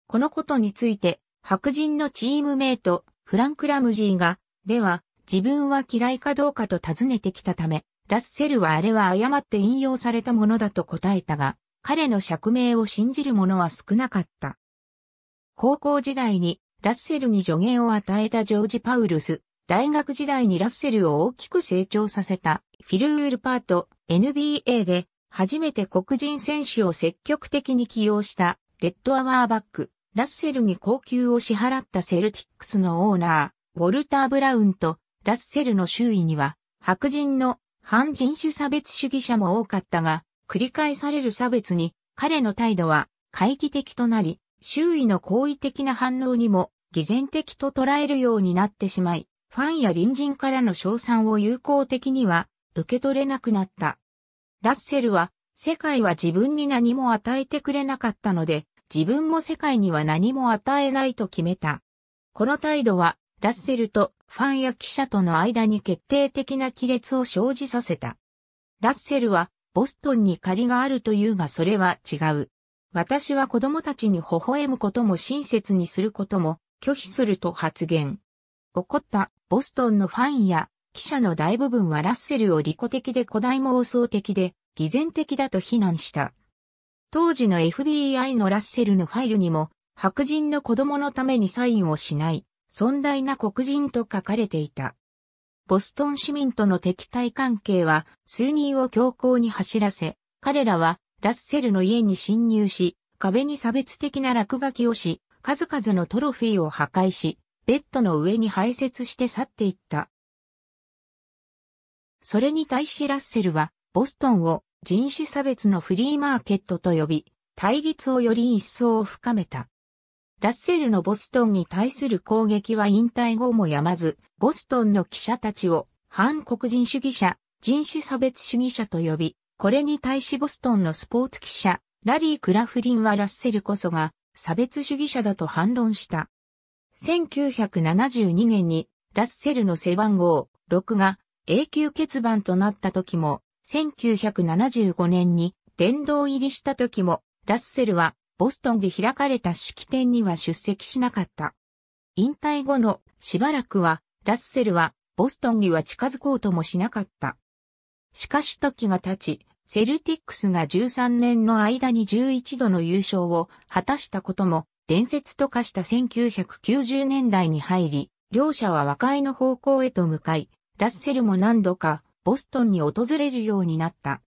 このことについて、白人のチームメイト、フランク・ラムジーが、では、自分は嫌いかどうかと尋ねてきたため、ラッセルはあれは誤って引用されたものだと答えたが、彼の釈明を信じる者は少なかった。高校時代にラッセルに助言を与えたジョージ・パウルス、大学時代にラッセルを大きく成長させたフィル・ウェルパート NBA で初めて黒人選手を積極的に起用したレッドアワーバック、ラッセルに高級を支払ったセルティックスのオーナー、ウォルター・ブラウンとラッセルの周囲には白人の反人種差別主義者も多かったが、繰り返される差別に彼の態度は懐疑的となり、周囲の好意的な反応にも偽善的と捉えるようになってしまい、ファンや隣人からの称賛を有効的には受け取れなくなった。ラッセルは、世界は自分に何も与えてくれなかったので、自分も世界には何も与えないと決めた。この態度は、ラッセルとファンや記者との間に決定的な亀裂を生じさせた。ラッセルは、ボストンに借りがあるというがそれは違う。私は子供たちに微笑むことも親切にすることも拒否すると発言。怒ったボストンのファンや記者の大部分はラッセルを利己的で古代妄想的で偽善的だと非難した。当時の FBI のラッセルのファイルにも白人の子供のためにサインをしない尊大な黒人と書かれていた。ボストン市民との敵対関係は数人を強行に走らせ、彼らはラッセルの家に侵入し、壁に差別的な落書きをし、数々のトロフィーを破壊し、ベッドの上に排泄して去っていった。それに対しラッセルは、ボストンを人種差別のフリーマーケットと呼び、対立をより一層深めた。ラッセルのボストンに対する攻撃は引退後もやまず、ボストンの記者たちを反黒人主義者、人種差別主義者と呼び、これに対しボストンのスポーツ記者、ラリー・クラフリンはラッセルこそが差別主義者だと反論した。1972年にラッセルの背番号6が永久欠番となった時も、1975年に殿堂入りした時も、ラッセルはボストンで開かれた式典には出席しなかった。引退後のしばらくは、ラッセルはボストンには近づこうともしなかった。しかし時が経ち、セルティックスが13年の間に11度の優勝を果たしたことも伝説と化した1990年代に入り、両者は和解の方向へと向かい、ラッセルも何度かボストンに訪れるようになった。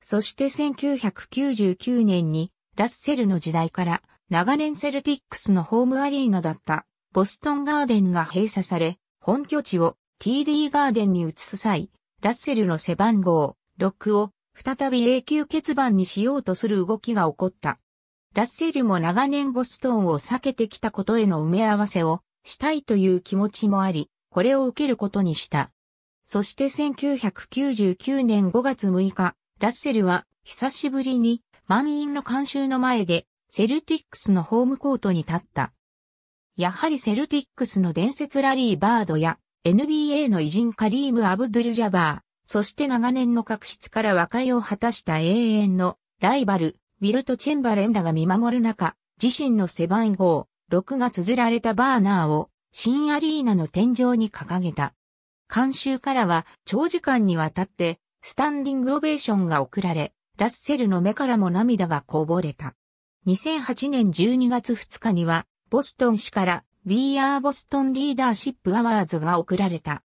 そして1999年にラッセルの時代から長年セルティックスのホームアリーナだったボストンガーデンが閉鎖され、本拠地を TD ガーデンに移す際、ラッセルの背番号6を再び永久欠番にしようとする動きが起こった。ラッセルも長年ボストンを避けてきたことへの埋め合わせをしたいという気持ちもあり、これを受けることにした。そして1999年5月6日、ラッセルは久しぶりに満員の監修の前でセルティックスのホームコートに立った。やはりセルティックスの伝説ラリー・バードや NBA の偉人カリーム・アブドゥル・ジャバー、そして長年の確執から和解を果たした永遠のライバルウィルト・チェンバレンらが見守る中、自身の背番号、6が綴られたバーナーを、新アリーナの天井に掲げた。監修からは、長時間にわたって、スタンディングオベーションが送られ、ラッセルの目からも涙がこぼれた。2008年12月2日には、ボストン市から We Are Boston Leadership Awards が送られた。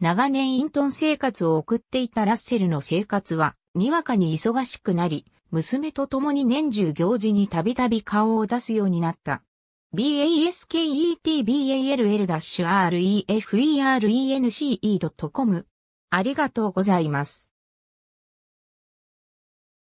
長年イントン生活を送っていたラッセルの生活は、にわかに忙しくなり、娘と共に年中行事にたびたび顔を出すようになった。basketball-ref.enc.com r e ありがとうございます。